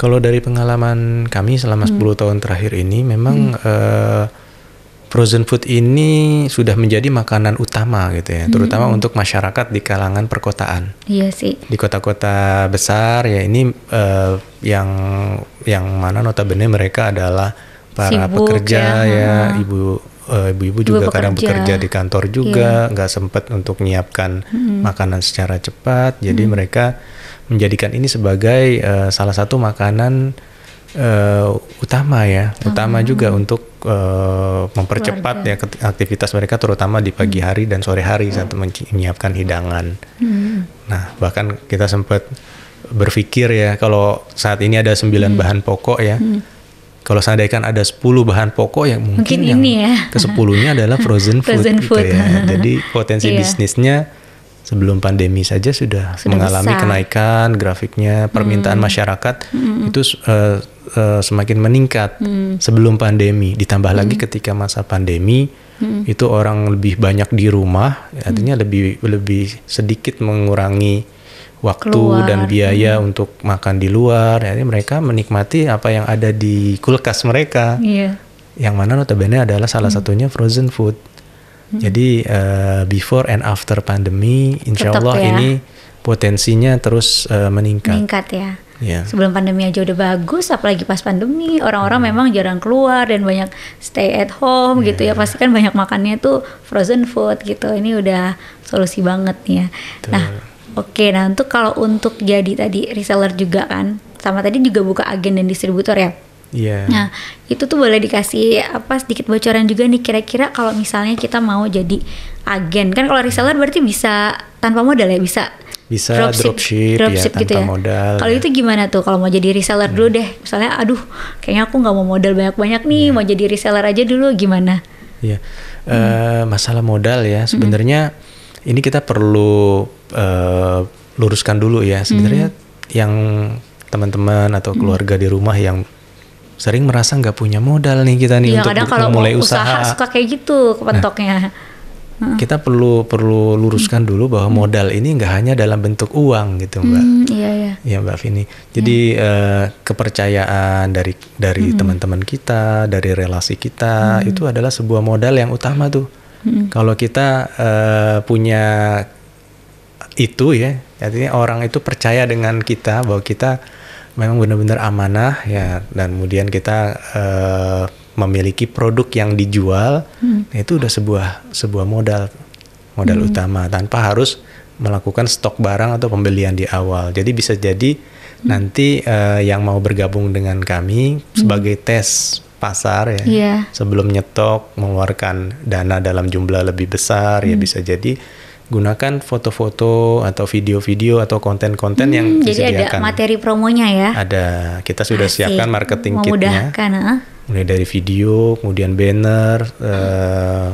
Kalau dari pengalaman kami selama hmm. 10 tahun terakhir ini, memang hmm. uh, frozen food ini sudah menjadi makanan utama gitu ya, hmm. terutama untuk masyarakat di kalangan perkotaan. Iya sih. Di kota-kota besar ya ini uh, yang yang mana notabene mereka adalah para Sibuk, pekerja ya, ya ibu Eh, ibu-ibu uh, juga bekerja. kadang bekerja di kantor iya. juga nggak yeah. sempat untuk menyiapkan hmm. makanan secara cepat jadi hmm. mereka menjadikan ini sebagai uh, salah satu makanan uh, utama ya oh. utama juga untuk uh, mempercepat Keluarga. ya aktivitas mereka terutama di pagi mm. hari dan sore hari oh. saat iya. menyiapkan hidangan hmm. nah bahkan kita sempat berpikir ya kalau saat ini ada sembilan hmm. bahan pokok ya hmm kalau seandainya kan ada 10 bahan pokok yang mungkin, mungkin yang ya. kesepuluhnya ya. ke sepuluhnya adalah frozen food, frozen gitu food. ya. Jadi potensi yeah. bisnisnya sebelum pandemi saja sudah, sudah mengalami besar. kenaikan grafiknya permintaan hmm. masyarakat hmm. itu uh, uh, semakin meningkat hmm. sebelum pandemi ditambah hmm. lagi ketika masa pandemi hmm. itu orang lebih banyak di rumah artinya hmm. lebih lebih sedikit mengurangi waktu Keluar. dan biaya hmm. untuk makan di luar. Jadi mereka menikmati apa yang ada di kulkas mereka. Yeah. Yang mana notabene adalah salah hmm. satunya frozen food. Hmm. Jadi uh, before and after pandemi, insya Allah ya. ini potensinya terus uh, meningkat. Meningkat ya. Yeah. Sebelum pandemi aja udah bagus, apalagi pas pandemi orang-orang hmm. memang jarang keluar dan banyak stay at home yeah. gitu ya. Pasti kan banyak makannya tuh frozen food gitu. Ini udah solusi banget nih ya. Tuh. Nah Oke, nah untuk kalau untuk jadi tadi reseller juga kan, sama tadi juga buka agen dan distributor ya. Iya. Yeah. Nah, itu tuh boleh dikasih apa sedikit bocoran juga nih kira-kira kalau misalnya kita mau jadi agen. Kan kalau reseller berarti bisa tanpa modal ya, bisa bisa dropship, dropship, ya, dropship ya, gitu tanpa ya. modal. Kalau ya. itu gimana tuh? Kalau mau jadi reseller hmm. dulu deh, misalnya, aduh, kayaknya aku nggak mau modal banyak-banyak nih, yeah. mau jadi reseller aja dulu, gimana? Iya, yeah. hmm. uh, masalah modal ya. Hmm. Sebenarnya hmm ini kita perlu uh, luruskan dulu ya sebenarnya hmm. yang teman-teman atau keluarga hmm. di rumah yang sering merasa nggak punya modal nih kita nih ya, untuk kalau mulai usaha, usaha suka kayak gitu kepentoknya. Nah, kita perlu perlu luruskan hmm. dulu bahwa hmm. modal ini nggak hanya dalam bentuk uang gitu mbak. Hmm, iya iya. Ya mbak Vini. Jadi ya. uh, kepercayaan dari dari hmm. teman-teman kita, dari relasi kita hmm. itu adalah sebuah modal yang utama tuh Hmm. Kalau kita uh, punya itu ya, artinya orang itu percaya dengan kita bahwa kita memang benar-benar amanah ya, dan kemudian kita uh, memiliki produk yang dijual hmm. itu udah sebuah sebuah modal modal hmm. utama tanpa harus melakukan stok barang atau pembelian di awal. Jadi bisa jadi hmm. nanti uh, yang mau bergabung dengan kami hmm. sebagai tes pasar ya yeah. sebelum nyetok mengeluarkan dana dalam jumlah lebih besar ya hmm. ya bisa jadi gunakan foto-foto atau video-video atau konten-konten hmm, yang jadi disediakan. ada materi promonya ya ada kita sudah Asik. siapkan marketing kitnya uh. mulai dari video kemudian banner uh,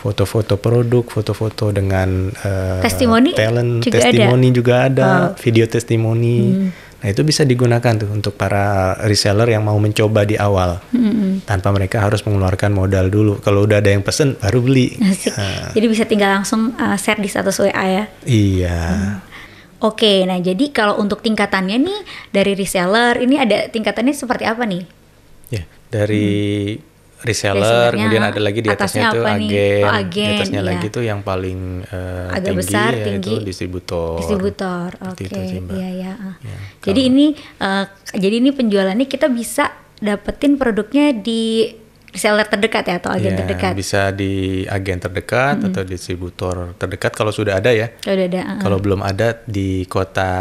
foto-foto produk, foto-foto dengan uh, testimoni talent, juga testimoni ada. juga ada, oh. video testimoni. Hmm. Nah itu bisa digunakan tuh untuk para reseller yang mau mencoba di awal, mm-hmm. tanpa mereka harus mengeluarkan modal dulu. Kalau udah ada yang pesen, baru beli. Nah. Jadi bisa tinggal langsung uh, share di status WA ya. Iya. Hmm. Oke, nah jadi kalau untuk tingkatannya nih dari reseller ini ada tingkatannya seperti apa nih? Ya dari hmm reseller, kemudian ada lagi di atasnya, atasnya itu agen, oh, agen, di atasnya iya. lagi itu yang paling uh, agak tinggi, besar, ya, tinggi distributor. Distributor, gitu, oke, okay. Gitu iya ya. ya jadi ini, uh, jadi ini penjualannya kita bisa dapetin produknya di reseller terdekat ya atau agen ya, terdekat bisa di agen terdekat -hmm. atau distributor terdekat kalau sudah ada ya sudah ada uh kalau belum ada di kota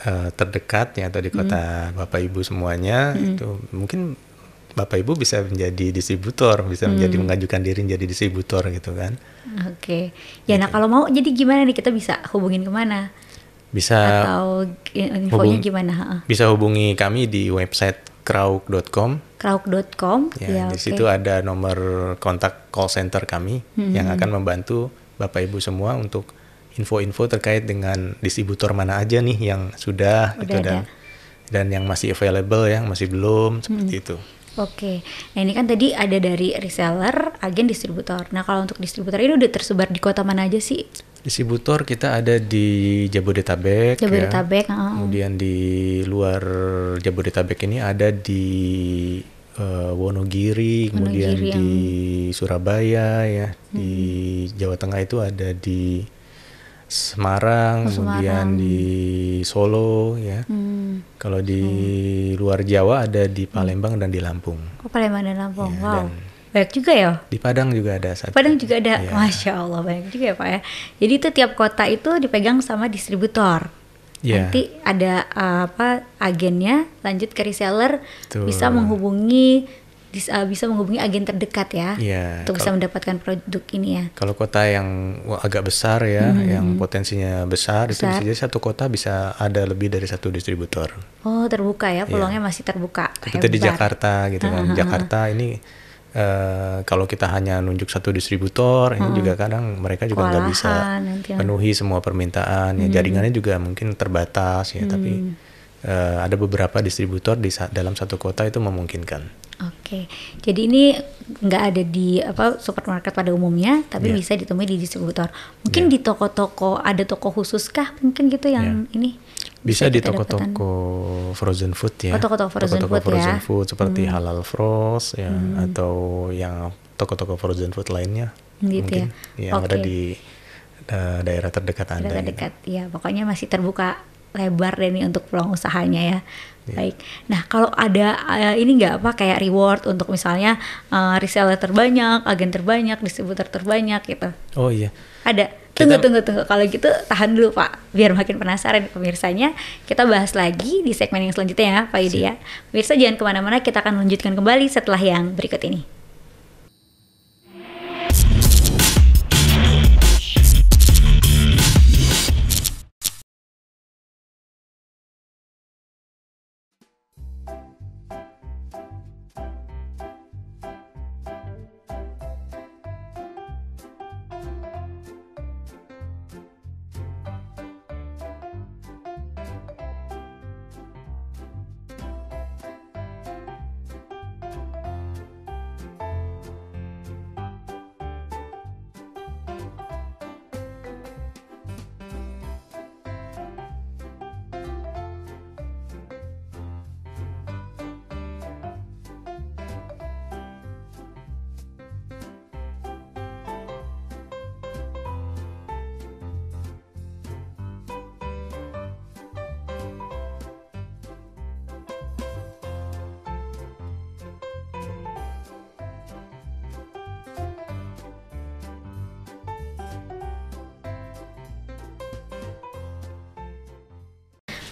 uh, eh, terdekat ya atau di kota -hmm. bapak ibu semuanya -hmm. itu mungkin Bapak Ibu bisa menjadi distributor, bisa hmm. menjadi mengajukan diri menjadi distributor gitu kan. Oke. Okay. Ya nah, gitu. nah kalau mau jadi gimana nih kita bisa hubungin kemana? Bisa atau infonya hubung, gimana? Bisa hubungi kami di website krauk.com. krauk.com. Ya, ya di okay. situ ada nomor kontak call center kami hmm. yang akan membantu Bapak Ibu semua untuk info-info terkait dengan distributor mana aja nih yang sudah sudah gitu dan dan yang masih available ya masih belum seperti hmm. itu. Oke, nah ini kan tadi ada dari reseller, agen, distributor. Nah kalau untuk distributor ini udah tersebar di kota mana aja sih? Distributor kita ada di Jabodetabek, Jabodetabek, ya. uh. kemudian di luar Jabodetabek ini ada di uh, Wonogiri, Wonogiri kemudian yang... di ya. Surabaya ya, hmm. di Jawa Tengah itu ada di Semarang, oh, kemudian di Solo ya. Hmm. Kalau di hmm. luar Jawa ada di Palembang dan di Lampung. Oh, Palembang dan Lampung. Ya, wow. Dan banyak juga ya. Di Padang juga ada satu. Padang juga ada. Ya. Masya Allah banyak juga ya Pak ya. Jadi itu tiap kota itu dipegang sama distributor. Ya. Nanti ada eh, apa agennya lanjut ke reseller Tuh. bisa menghubungi Ah, bisa menghubungi agen terdekat ya yeah, untuk bisa mendapatkan produk ini ya. Kalau kota yang agak besar ya, hmm. hmm yang hmm. potensinya besar, besar. itu bisa jadi satu kota bisa ada lebih dari satu distributor. Oh terbuka ya, iya. peluangnya yeah. masih terbuka. Seperti di Jakarta gitu kan, Jakarta ini Uh, kalau kita hanya nunjuk satu distributor, hmm. ini juga kadang mereka juga nggak bisa nantian. Ya. penuhi semua permintaan. Ya, hmm. Ya, jaringannya juga mungkin terbatas ya, hmm. tapi uh, eh, ada beberapa distributor di dalam satu kota itu memungkinkan. Oke, jadi ini nggak ada di apa supermarket pada umumnya, tapi yeah. bisa ditemui di distributor. Mungkin yeah. di toko-toko ada toko khusus kah? Mungkin gitu yang yeah. ini. Bisa, di toko-toko frozen food ya. toko oh, toko-toko frozen, toko -toko food, ya. frozen ya. food seperti hmm. halal frost ya hmm. atau yang toko-toko frozen food lainnya. Gitu mungkin ya. yang okay. ada di uh, daerah terdekat Anda. Ya. terdekat, gitu. ya pokoknya masih terbuka lebar deh nih untuk peluang usahanya ya. Yeah. Baik. Nah, kalau ada uh, ini nggak apa kayak reward untuk misalnya uh, reseller terbanyak, agen terbanyak, distributor terbanyak gitu. Oh iya. Ada. Tunggu kita... tunggu tunggu. Kalau gitu tahan dulu Pak, biar makin penasaran pemirsanya. Kita bahas lagi di segmen yang selanjutnya ya Pak Yudi ya. Pemirsa jangan kemana-mana, kita akan lanjutkan kembali setelah yang berikut ini.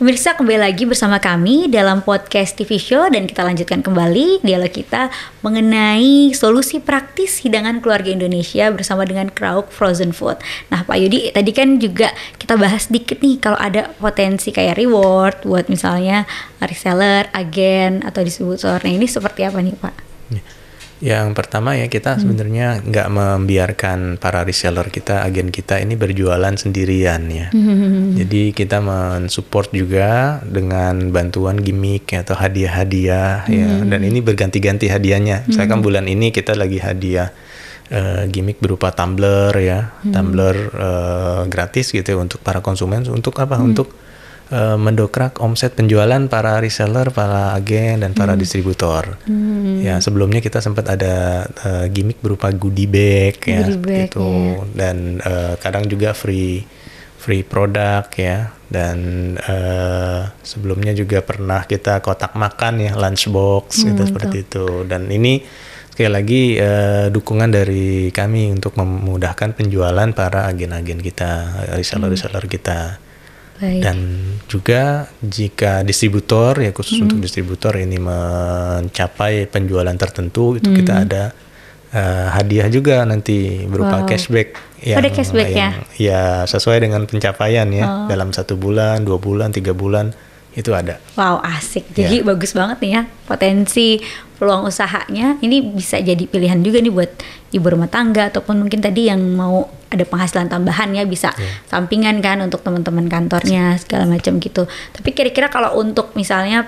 Pemirsa kembali lagi bersama kami dalam podcast TV Show dan kita lanjutkan kembali dialog kita mengenai solusi praktis hidangan keluarga Indonesia bersama dengan Krauk Frozen Food. Nah Pak Yudi tadi kan juga kita bahas sedikit nih kalau ada potensi kayak reward buat misalnya reseller, agen atau disebut Nah ini seperti apa nih Pak? Yeah. Yang pertama ya kita hmm. sebenarnya nggak membiarkan para reseller kita, agen kita ini berjualan sendirian ya. Hmm. Jadi kita mensupport juga dengan bantuan gimmick atau hadiah-hadiah ya. hmm. ya. Dan ini berganti-ganti hadiahnya. Hmm. Misalkan bulan ini kita lagi hadiah uh, gimmick berupa tumbler ya, hmm. tumbler uh, gratis gitu ya, untuk para konsumen untuk apa? Hmm. Untuk Eh, mendokrak omset penjualan para reseller, para agen dan para hmm. distributor. Hmm. Ya, sebelumnya kita sempat ada uh, gimmick berupa goodie bag ya, goodie ya, bag, itu iya. dan uh, kadang juga free free produk ya dan uh, sebelumnya juga pernah kita kotak makan ya lunchbox hmm, gitu seperti itu dan ini sekali lagi uh, dukungan dari kami untuk memudahkan penjualan para agen-agen kita reseller-reseller kita Baik. Dan juga jika distributor ya khusus hmm. untuk distributor ini mencapai penjualan tertentu itu hmm. kita ada uh, hadiah juga nanti berupa wow. cashback yang, ada cashback ya? yang, ya ya sesuai dengan pencapaian ya oh. dalam satu bulan dua bulan tiga bulan itu ada wow asik jadi ya. bagus banget nih ya potensi peluang usahanya ini bisa jadi pilihan juga nih buat ibu rumah tangga ataupun mungkin tadi yang mau ada penghasilan tambahan ya bisa yeah. sampingan kan untuk teman-teman kantornya segala macam gitu. Tapi kira-kira kalau untuk misalnya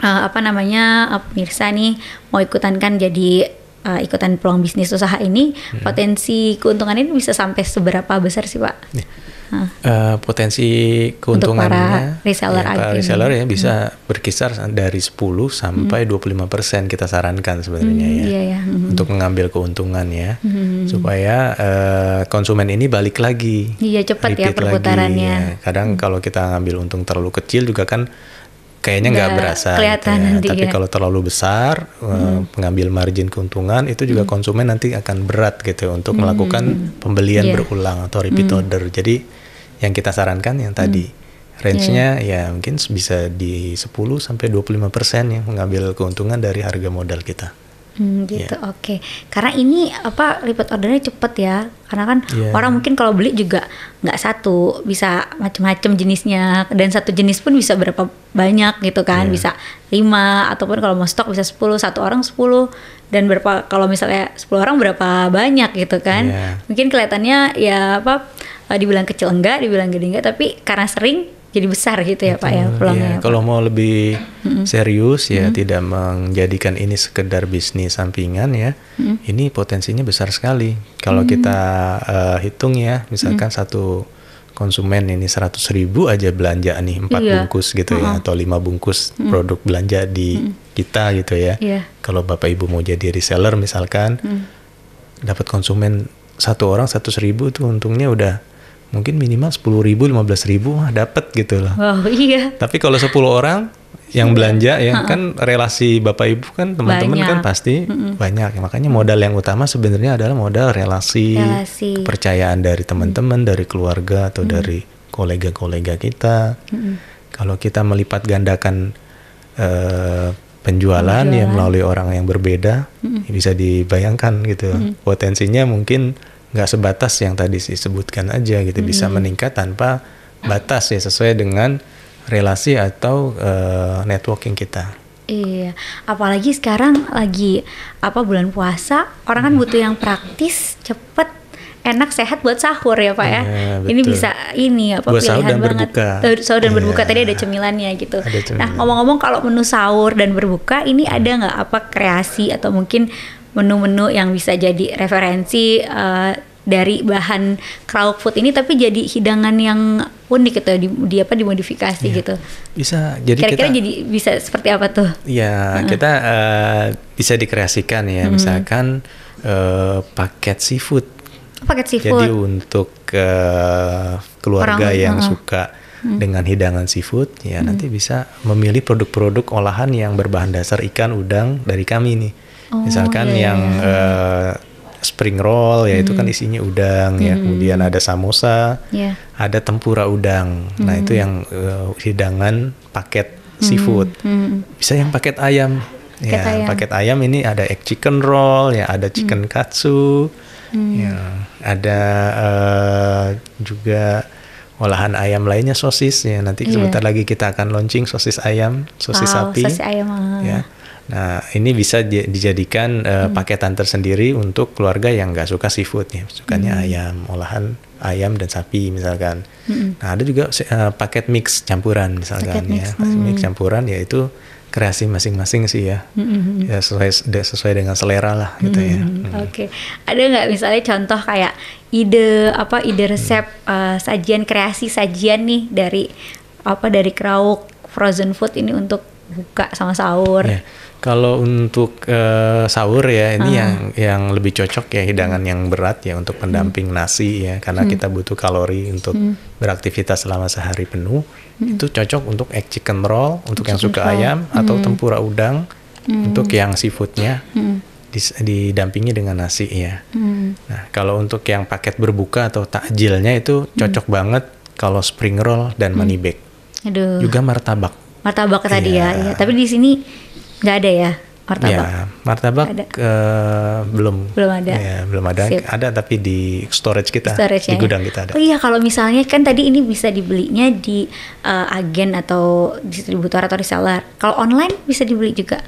uh, apa namanya uh, eh, pemirsa nih mau ikutan kan jadi uh, ikutan peluang bisnis usaha ini hmm. potensi keuntungan ini bisa sampai seberapa besar sih pak? Yeah uh, potensi keuntungannya para reseller, ya, para reseller ya bisa hmm. berkisar dari 10 sampai hmm. 25 persen kita sarankan sebenarnya hmm, ya iya, iya. Hmm. untuk mengambil keuntungan ya hmm. supaya uh, konsumen ini balik lagi iya cepat ya perputarannya lagi, ya. kadang hmm. kalau kita ngambil untung terlalu kecil juga kan kayaknya nggak berasa gitu ya. nanti tapi ya. kalau terlalu besar eh, hmm. mengambil margin keuntungan itu juga hmm. konsumen nanti akan berat gitu ya untuk hmm. melakukan pembelian yeah. berulang atau repeat hmm. order jadi yang kita sarankan yang tadi hmm. Range-nya yeah. ya mungkin bisa di 10 sampai 25% yang mengambil keuntungan dari harga modal kita. Hmm, iya. gitu yeah. oke okay. karena ini apa lipat ordernya cepet ya karena kan yeah. orang mungkin kalau beli juga nggak satu bisa macam-macam jenisnya dan satu jenis pun bisa berapa banyak gitu kan yeah. bisa lima ataupun kalau mau stok bisa sepuluh satu orang sepuluh dan berapa kalau misalnya sepuluh orang berapa banyak gitu kan yeah. mungkin kelihatannya ya apa eh, dibilang kecil enggak dibilang gede enggak tapi karena sering jadi besar gitu ya Pak ya peluangnya. Iya, ya. Kalau mau lebih serius ya mm-hmm. tidak menjadikan ini sekedar bisnis sampingan ya. Mm-hmm. Ini potensinya besar sekali. Kalau mm-hmm. kita uh, hitung ya, misalkan mm-hmm. satu konsumen ini 100 ribu aja belanja nih empat iya. bungkus gitu uh-huh. ya atau lima bungkus mm. produk belanja di mm. kita gitu ya. Yeah. Kalau bapak ibu mau jadi reseller misalkan mm. dapat konsumen satu orang seratus ribu tuh untungnya udah mungkin minimal sepuluh ribu lima belas ribu mah dapat gitu loh wow, oh, iya tapi kalau sepuluh orang yang iya. belanja ya uh-uh. kan relasi bapak ibu kan teman-teman kan pasti uh-uh. banyak makanya modal yang utama sebenarnya adalah modal relasi, relasi. kepercayaan dari teman-teman hmm. dari keluarga atau mm. dari kolega-kolega kita kalau kita melipat gandakan uh, eh, penjualan, penjualan ya melalui orang yang berbeda ya bisa dibayangkan gitu potensinya mungkin nggak sebatas yang tadi disebutkan aja gitu hmm. bisa meningkat tanpa batas ya sesuai dengan relasi atau uh, networking kita. Iya, apalagi sekarang lagi apa bulan puasa, orang kan hmm. butuh yang praktis, cepet, enak, sehat buat sahur ya pak ya. Iya, ini bisa ini apa buat pilihan sahur dan banget. Berbuka. Sahur dan iya, berbuka tadi ada cemilannya gitu. Ada nah, cemilan. Nah ngomong-ngomong kalau menu sahur dan berbuka ini ada nggak apa kreasi atau mungkin menu-menu yang bisa jadi referensi uh, dari bahan crowd food ini tapi jadi hidangan yang unik gitu di, di apa dimodifikasi ya, gitu bisa jadi kira-kira kita, jadi bisa seperti apa tuh ya uh. kita uh, bisa dikreasikan ya hmm. misalkan uh, paket seafood paket seafood jadi untuk uh, keluarga Orang, yang uh. suka hmm. dengan hidangan seafood ya hmm. nanti bisa memilih produk-produk olahan yang berbahan dasar ikan udang dari kami nih Oh, Misalkan yeah, iya, yang Uh, spring roll ya mm. itu kan hmm. isinya udang mm. ya hmm. kemudian ada samosa yeah. ada tempura udang mm. nah itu hmm. yang uh, hidangan paket seafood bisa yang paket ayam paket ya ayam. paket ayam ini ada egg chicken roll ya ada chicken katsu ya ada uh, juga olahan ayam lainnya sosis ya nanti yeah. sebentar lagi kita akan launching sosis ayam sosis wow, sapi sosis ayam ah. ya Nah, ini bisa dijadikan uh, hmm. paketan tersendiri untuk keluarga yang nggak suka seafood ya, sukanya hmm. ayam, olahan ayam dan sapi misalkan. Hmm. Nah, ada juga uh, paket mix campuran misalkan paket ya, mix. Hmm. mix campuran yaitu kreasi masing-masing sih ya, hmm. hmm, hmm. ya sesuai sesuai dengan selera lah gitu hmm. ya. Hmm. hmm. Oke, okay. ada nggak misalnya contoh kayak ide apa ide resep hmm. uh, sajian kreasi sajian nih dari apa dari krauk frozen food ini untuk buka sama sahur. Yeah kalau untuk uh, sahur ya ini uh. yang yang lebih cocok ya hidangan yang berat ya untuk pendamping hmm. nasi ya karena hmm. kita butuh kalori untuk hmm. beraktivitas selama sehari penuh. Hmm. Itu cocok untuk egg chicken roll untuk chicken yang suka roll. ayam hmm. atau tempura udang hmm. untuk yang seafoodnya. Hmm didampingi dengan nasi ya. Hmm. Nah kalau untuk yang paket berbuka atau takjilnya itu hmm. cocok hmm. banget kalau spring roll dan hmm. money bag. Aduh. Juga martabak. Martabak ya. tadi ya. ya. Tapi di sini nggak ada ya martabak ya martabak ada. Uh, belum belum ada ya, belum ada Sip. ada tapi di storage kita storage di ya. gudang kita ada oh iya kalau misalnya kan tadi ini bisa dibelinya di uh, agen atau distributor atau reseller kalau online bisa dibeli juga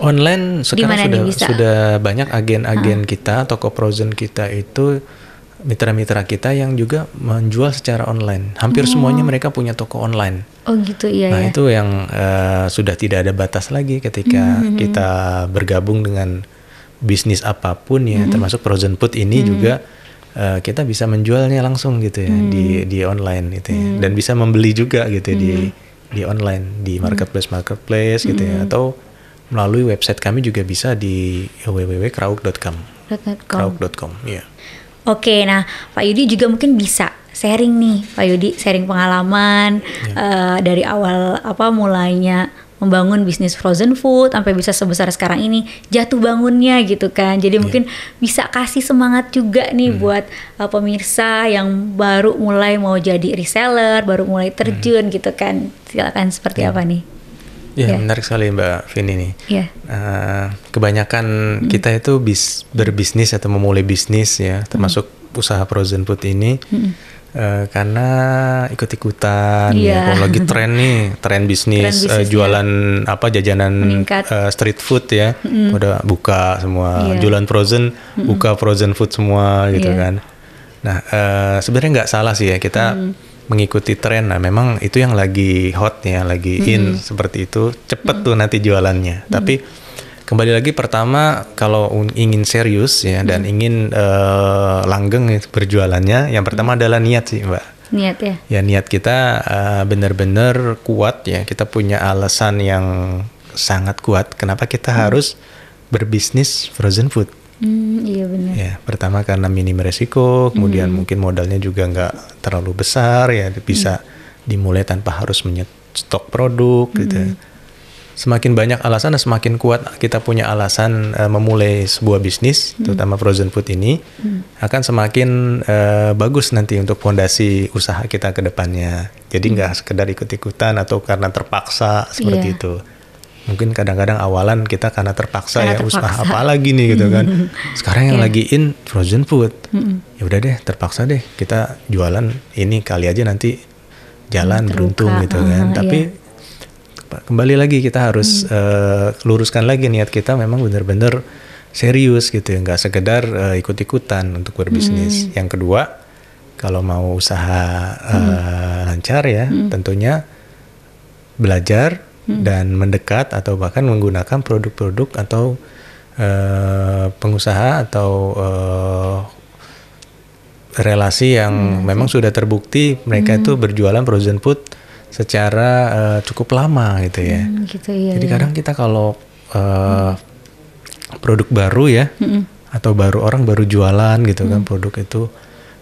online sekarang sudah sudah banyak agen-agen hmm. kita toko frozen kita itu mitra-mitra kita yang juga menjual secara online. Hampir oh. semuanya mereka punya toko online. Oh gitu iya. Nah ya. itu yang uh, sudah tidak ada batas lagi ketika mm-hmm. kita bergabung dengan bisnis apapun ya, mm-hmm. termasuk frozen food ini mm-hmm. juga uh, kita bisa menjualnya langsung gitu ya mm-hmm. di di online gitu ya, mm-hmm. dan bisa membeli juga gitu ya, mm-hmm. di di online di marketplace marketplace mm-hmm. gitu ya atau melalui website kami juga bisa di www.krauk.com. krauk.com, iya Yeah. Oke, nah Pak Yudi juga mungkin bisa sharing nih Pak Yudi sharing pengalaman ya. uh, dari awal apa mulainya membangun bisnis frozen food sampai bisa sebesar sekarang ini jatuh bangunnya gitu kan jadi yeah. mungkin bisa kasih semangat juga nih hmm. buat uh, pemirsa yang baru mulai mau jadi reseller baru mulai terjun hmm. gitu kan silakan seperti yeah. apa nih Ya, yeah. menarik sekali Mbak Vini nih. Yeah. Iya. Uh, kebanyakan mm. kita itu bis, berbisnis atau memulai bisnis ya, hmm. termasuk mm. usaha frozen food ini. Mm. Uh, karena ikut-ikutan, yeah. ya, kalau lagi tren nih, tren bisnis, tren uh, jualan apa jajanan uh, street food ya, mm. udah buka semua, yeah. jualan frozen, mm. buka frozen food semua gitu yeah. kan. Nah, uh, sebenarnya nggak salah sih ya kita mm mengikuti tren. Nah, memang itu yang lagi hot ya, lagi mm-hmm. in seperti itu. Cepet mm-hmm. tuh nanti jualannya. Mm-hmm. Tapi kembali lagi pertama kalau ingin serius ya mm-hmm. dan ingin uh, langgeng berjualannya, yang pertama hmm. adalah niat sih, Mbak. Niat ya. Ya niat kita uh, benar-benar kuat ya. Kita punya alasan yang sangat kuat kenapa kita mm-hmm. harus berbisnis frozen food. Hmm, iya benar. Ya, pertama karena minim resiko, kemudian hmm. mungkin modalnya juga nggak terlalu besar ya, hmm. bisa hmm. dimulai tanpa harus menyetok produk hmm. gitu. Semakin banyak alasan nah, semakin kuat kita punya alasan uh, memulai sebuah bisnis, hmm. terutama frozen food ini, hmm. akan semakin uh, bagus nanti untuk fondasi usaha kita ke depannya. Jadi hmm. nggak hmm. sekedar ikut-ikutan atau karena terpaksa seperti yeah. itu mungkin kadang-kadang awalan kita karena terpaksa karena ya ah, terpaksa. usah apa lagi nih gitu kan sekarang yang yeah. lagi in frozen food mm ya udah deh terpaksa deh kita jualan ini kali aja nanti jalan Terluka. beruntung gitu uh, kan iya. tapi yeah. kembali lagi kita harus uh, luruskan lagi niat kita memang benar-benar serius gitu ya nggak sekedar uh, ikut-ikutan untuk berbisnis mm. yang kedua kalau mau usaha uh, mm. Eh, lancar ya mm. tentunya belajar Hmm. dan mendekat atau bahkan menggunakan produk-produk atau uh, pengusaha atau uh, relasi yang hmm. memang sudah terbukti mereka hmm. itu berjualan frozen food secara uh, cukup lama gitu ya. Hmm, gitu, iya, Jadi iya. kadang kita kalau uh, hmm. produk baru ya hmm. atau baru orang baru jualan gitu kan hmm. kan produk itu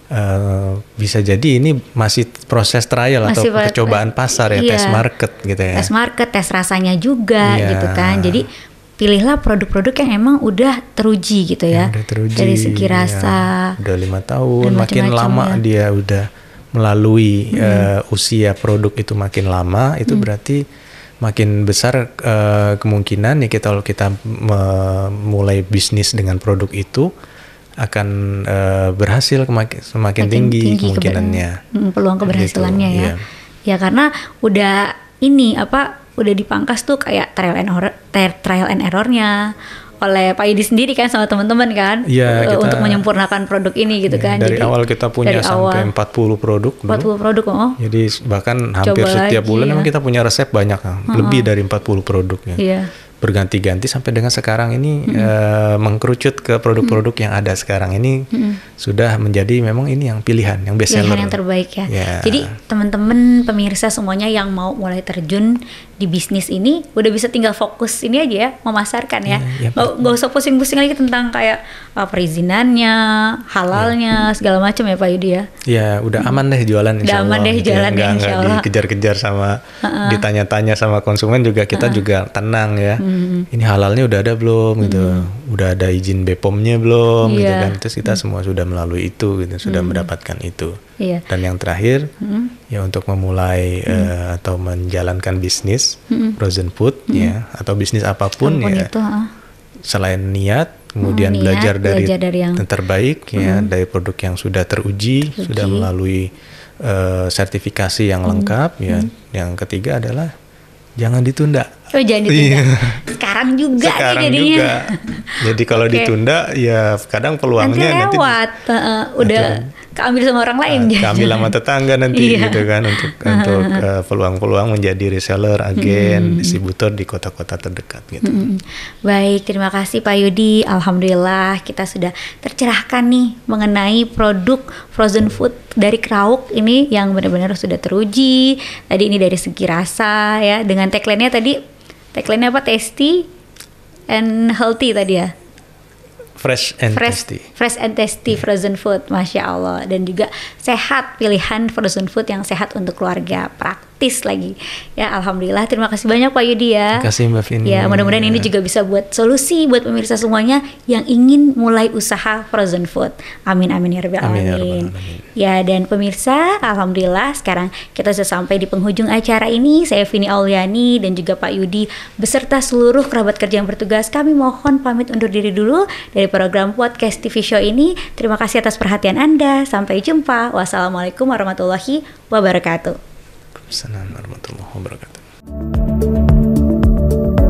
Uh, bisa jadi ini masih proses trial masih atau percobaan pasar ya, iya, tes market gitu ya. Tes market, tes rasanya juga iya. gitu kan. Jadi pilihlah produk-produk yang emang udah teruji gitu ya. udah teruji. Dari segi iya. rasa. Ya, udah lima tahun, makin lama ya. dia udah melalui hmm. uh, usia produk itu makin lama, itu hmm. berarti makin besar uh, kemungkinan ya kita kalau kita memulai bisnis dengan produk itu akan uh, berhasil semakin, semakin tinggi, tinggi kemungkinannya keber mm, peluang gitu. keberhasilannya gitu, ya iya. ya karena udah ini apa udah dipangkas tuh kayak trial and error trial and errornya oleh Pak Idi sendiri kan sama teman-teman kan ya, kita, untuk menyempurnakan produk ini gitu ya, kan. Dari Jadi, awal kita punya sampai awal, 40 produk. Dulu. produk oh. Jadi bahkan hampir Coba setiap lagi, bulan ya. kita punya resep banyak uh -huh. lebih dari 40 produk ya. Iya berganti-ganti sampai dengan sekarang ini mm uh, mengkerucut ke produk-produk yang ada sekarang ini mm sudah menjadi memang ini yang pilihan yang best seller. yang terbaik ya. Yeah. Jadi teman-teman pemirsa semuanya yang mau mulai terjun di bisnis ini udah bisa tinggal fokus ini aja ya memasarkan ya. Yeah, yeah, gak, gak usah pusing-pusing lagi tentang kayak uh, perizinannya, halalnya, ya. segala macam ya Pak Yudi ya. Iya, udah aman deh jualan insya udah aman deh gitu ya. jualan ya. insya Allah. dikejar-kejar sama uh-uh. ditanya-tanya sama konsumen juga kita uh-uh. juga tenang ya. Hmm. Ini halalnya udah ada belum gitu. hmm. gitu. Udah ada izin BPOM-nya belum yeah. gitu iya. kan. Terus kita hmm. semua sudah melalui itu gitu, sudah hmm. mendapatkan itu. Yeah. Dan yang terakhir hmm. ya untuk memulai hmm. uh, atau menjalankan bisnis hmm. frozen food hmm. ya atau bisnis apapun, apapun ya. Itu, uh selain niat kemudian hmm, niat, belajar dari belajar dari yang terbaik ya, hmm. ya dari produk yang sudah teruji, teruji. sudah melalui uh, sertifikasi yang hmm. lengkap ya hmm. yang ketiga adalah jangan ditunda oh jangan ditunda iya. sekarang juga sekarang nih jadinya juga. jadi kalau okay. ditunda ya kadang peluangnya nanti lewat nanti, uh, udah keambil sama orang lain. Uh, keambil sama tetangga nanti iya. gitu kan untuk untuk eh, peluang-peluang uh, menjadi reseller, agen, hmm. distributor di kota-kota terdekat gitu. Hmm. Baik, terima kasih Pak Yudi. Alhamdulillah kita sudah tercerahkan nih mengenai produk frozen food dari Krauk ini yang benar-benar sudah teruji. Tadi ini dari segi rasa ya dengan tagline-nya tadi tagline-nya apa? Tasty and healthy tadi ya fresh and fresh, tasty. Fresh and tasty yeah. Hmm. frozen food, masya Allah. Dan juga sehat pilihan frozen food yang sehat untuk keluarga praktis praktis lagi. Ya alhamdulillah terima kasih banyak Pak Yudi ya. Terima kasih Mbak Vini. Ya mudah-mudahan ya. ini juga bisa buat solusi buat pemirsa semuanya yang ingin mulai usaha frozen food. Amin amin ya rabbal ya alamin. Ya, ya dan pemirsa alhamdulillah sekarang kita sudah sampai di penghujung acara ini. Saya Vini Auliani dan juga Pak Yudi beserta seluruh kerabat kerja yang bertugas kami mohon pamit undur diri dulu dari program podcast TV Show ini. Terima kasih atas perhatian Anda. Sampai jumpa. Wassalamualaikum warahmatullahi wabarakatuh. والسلام ورحمة الله وبركاته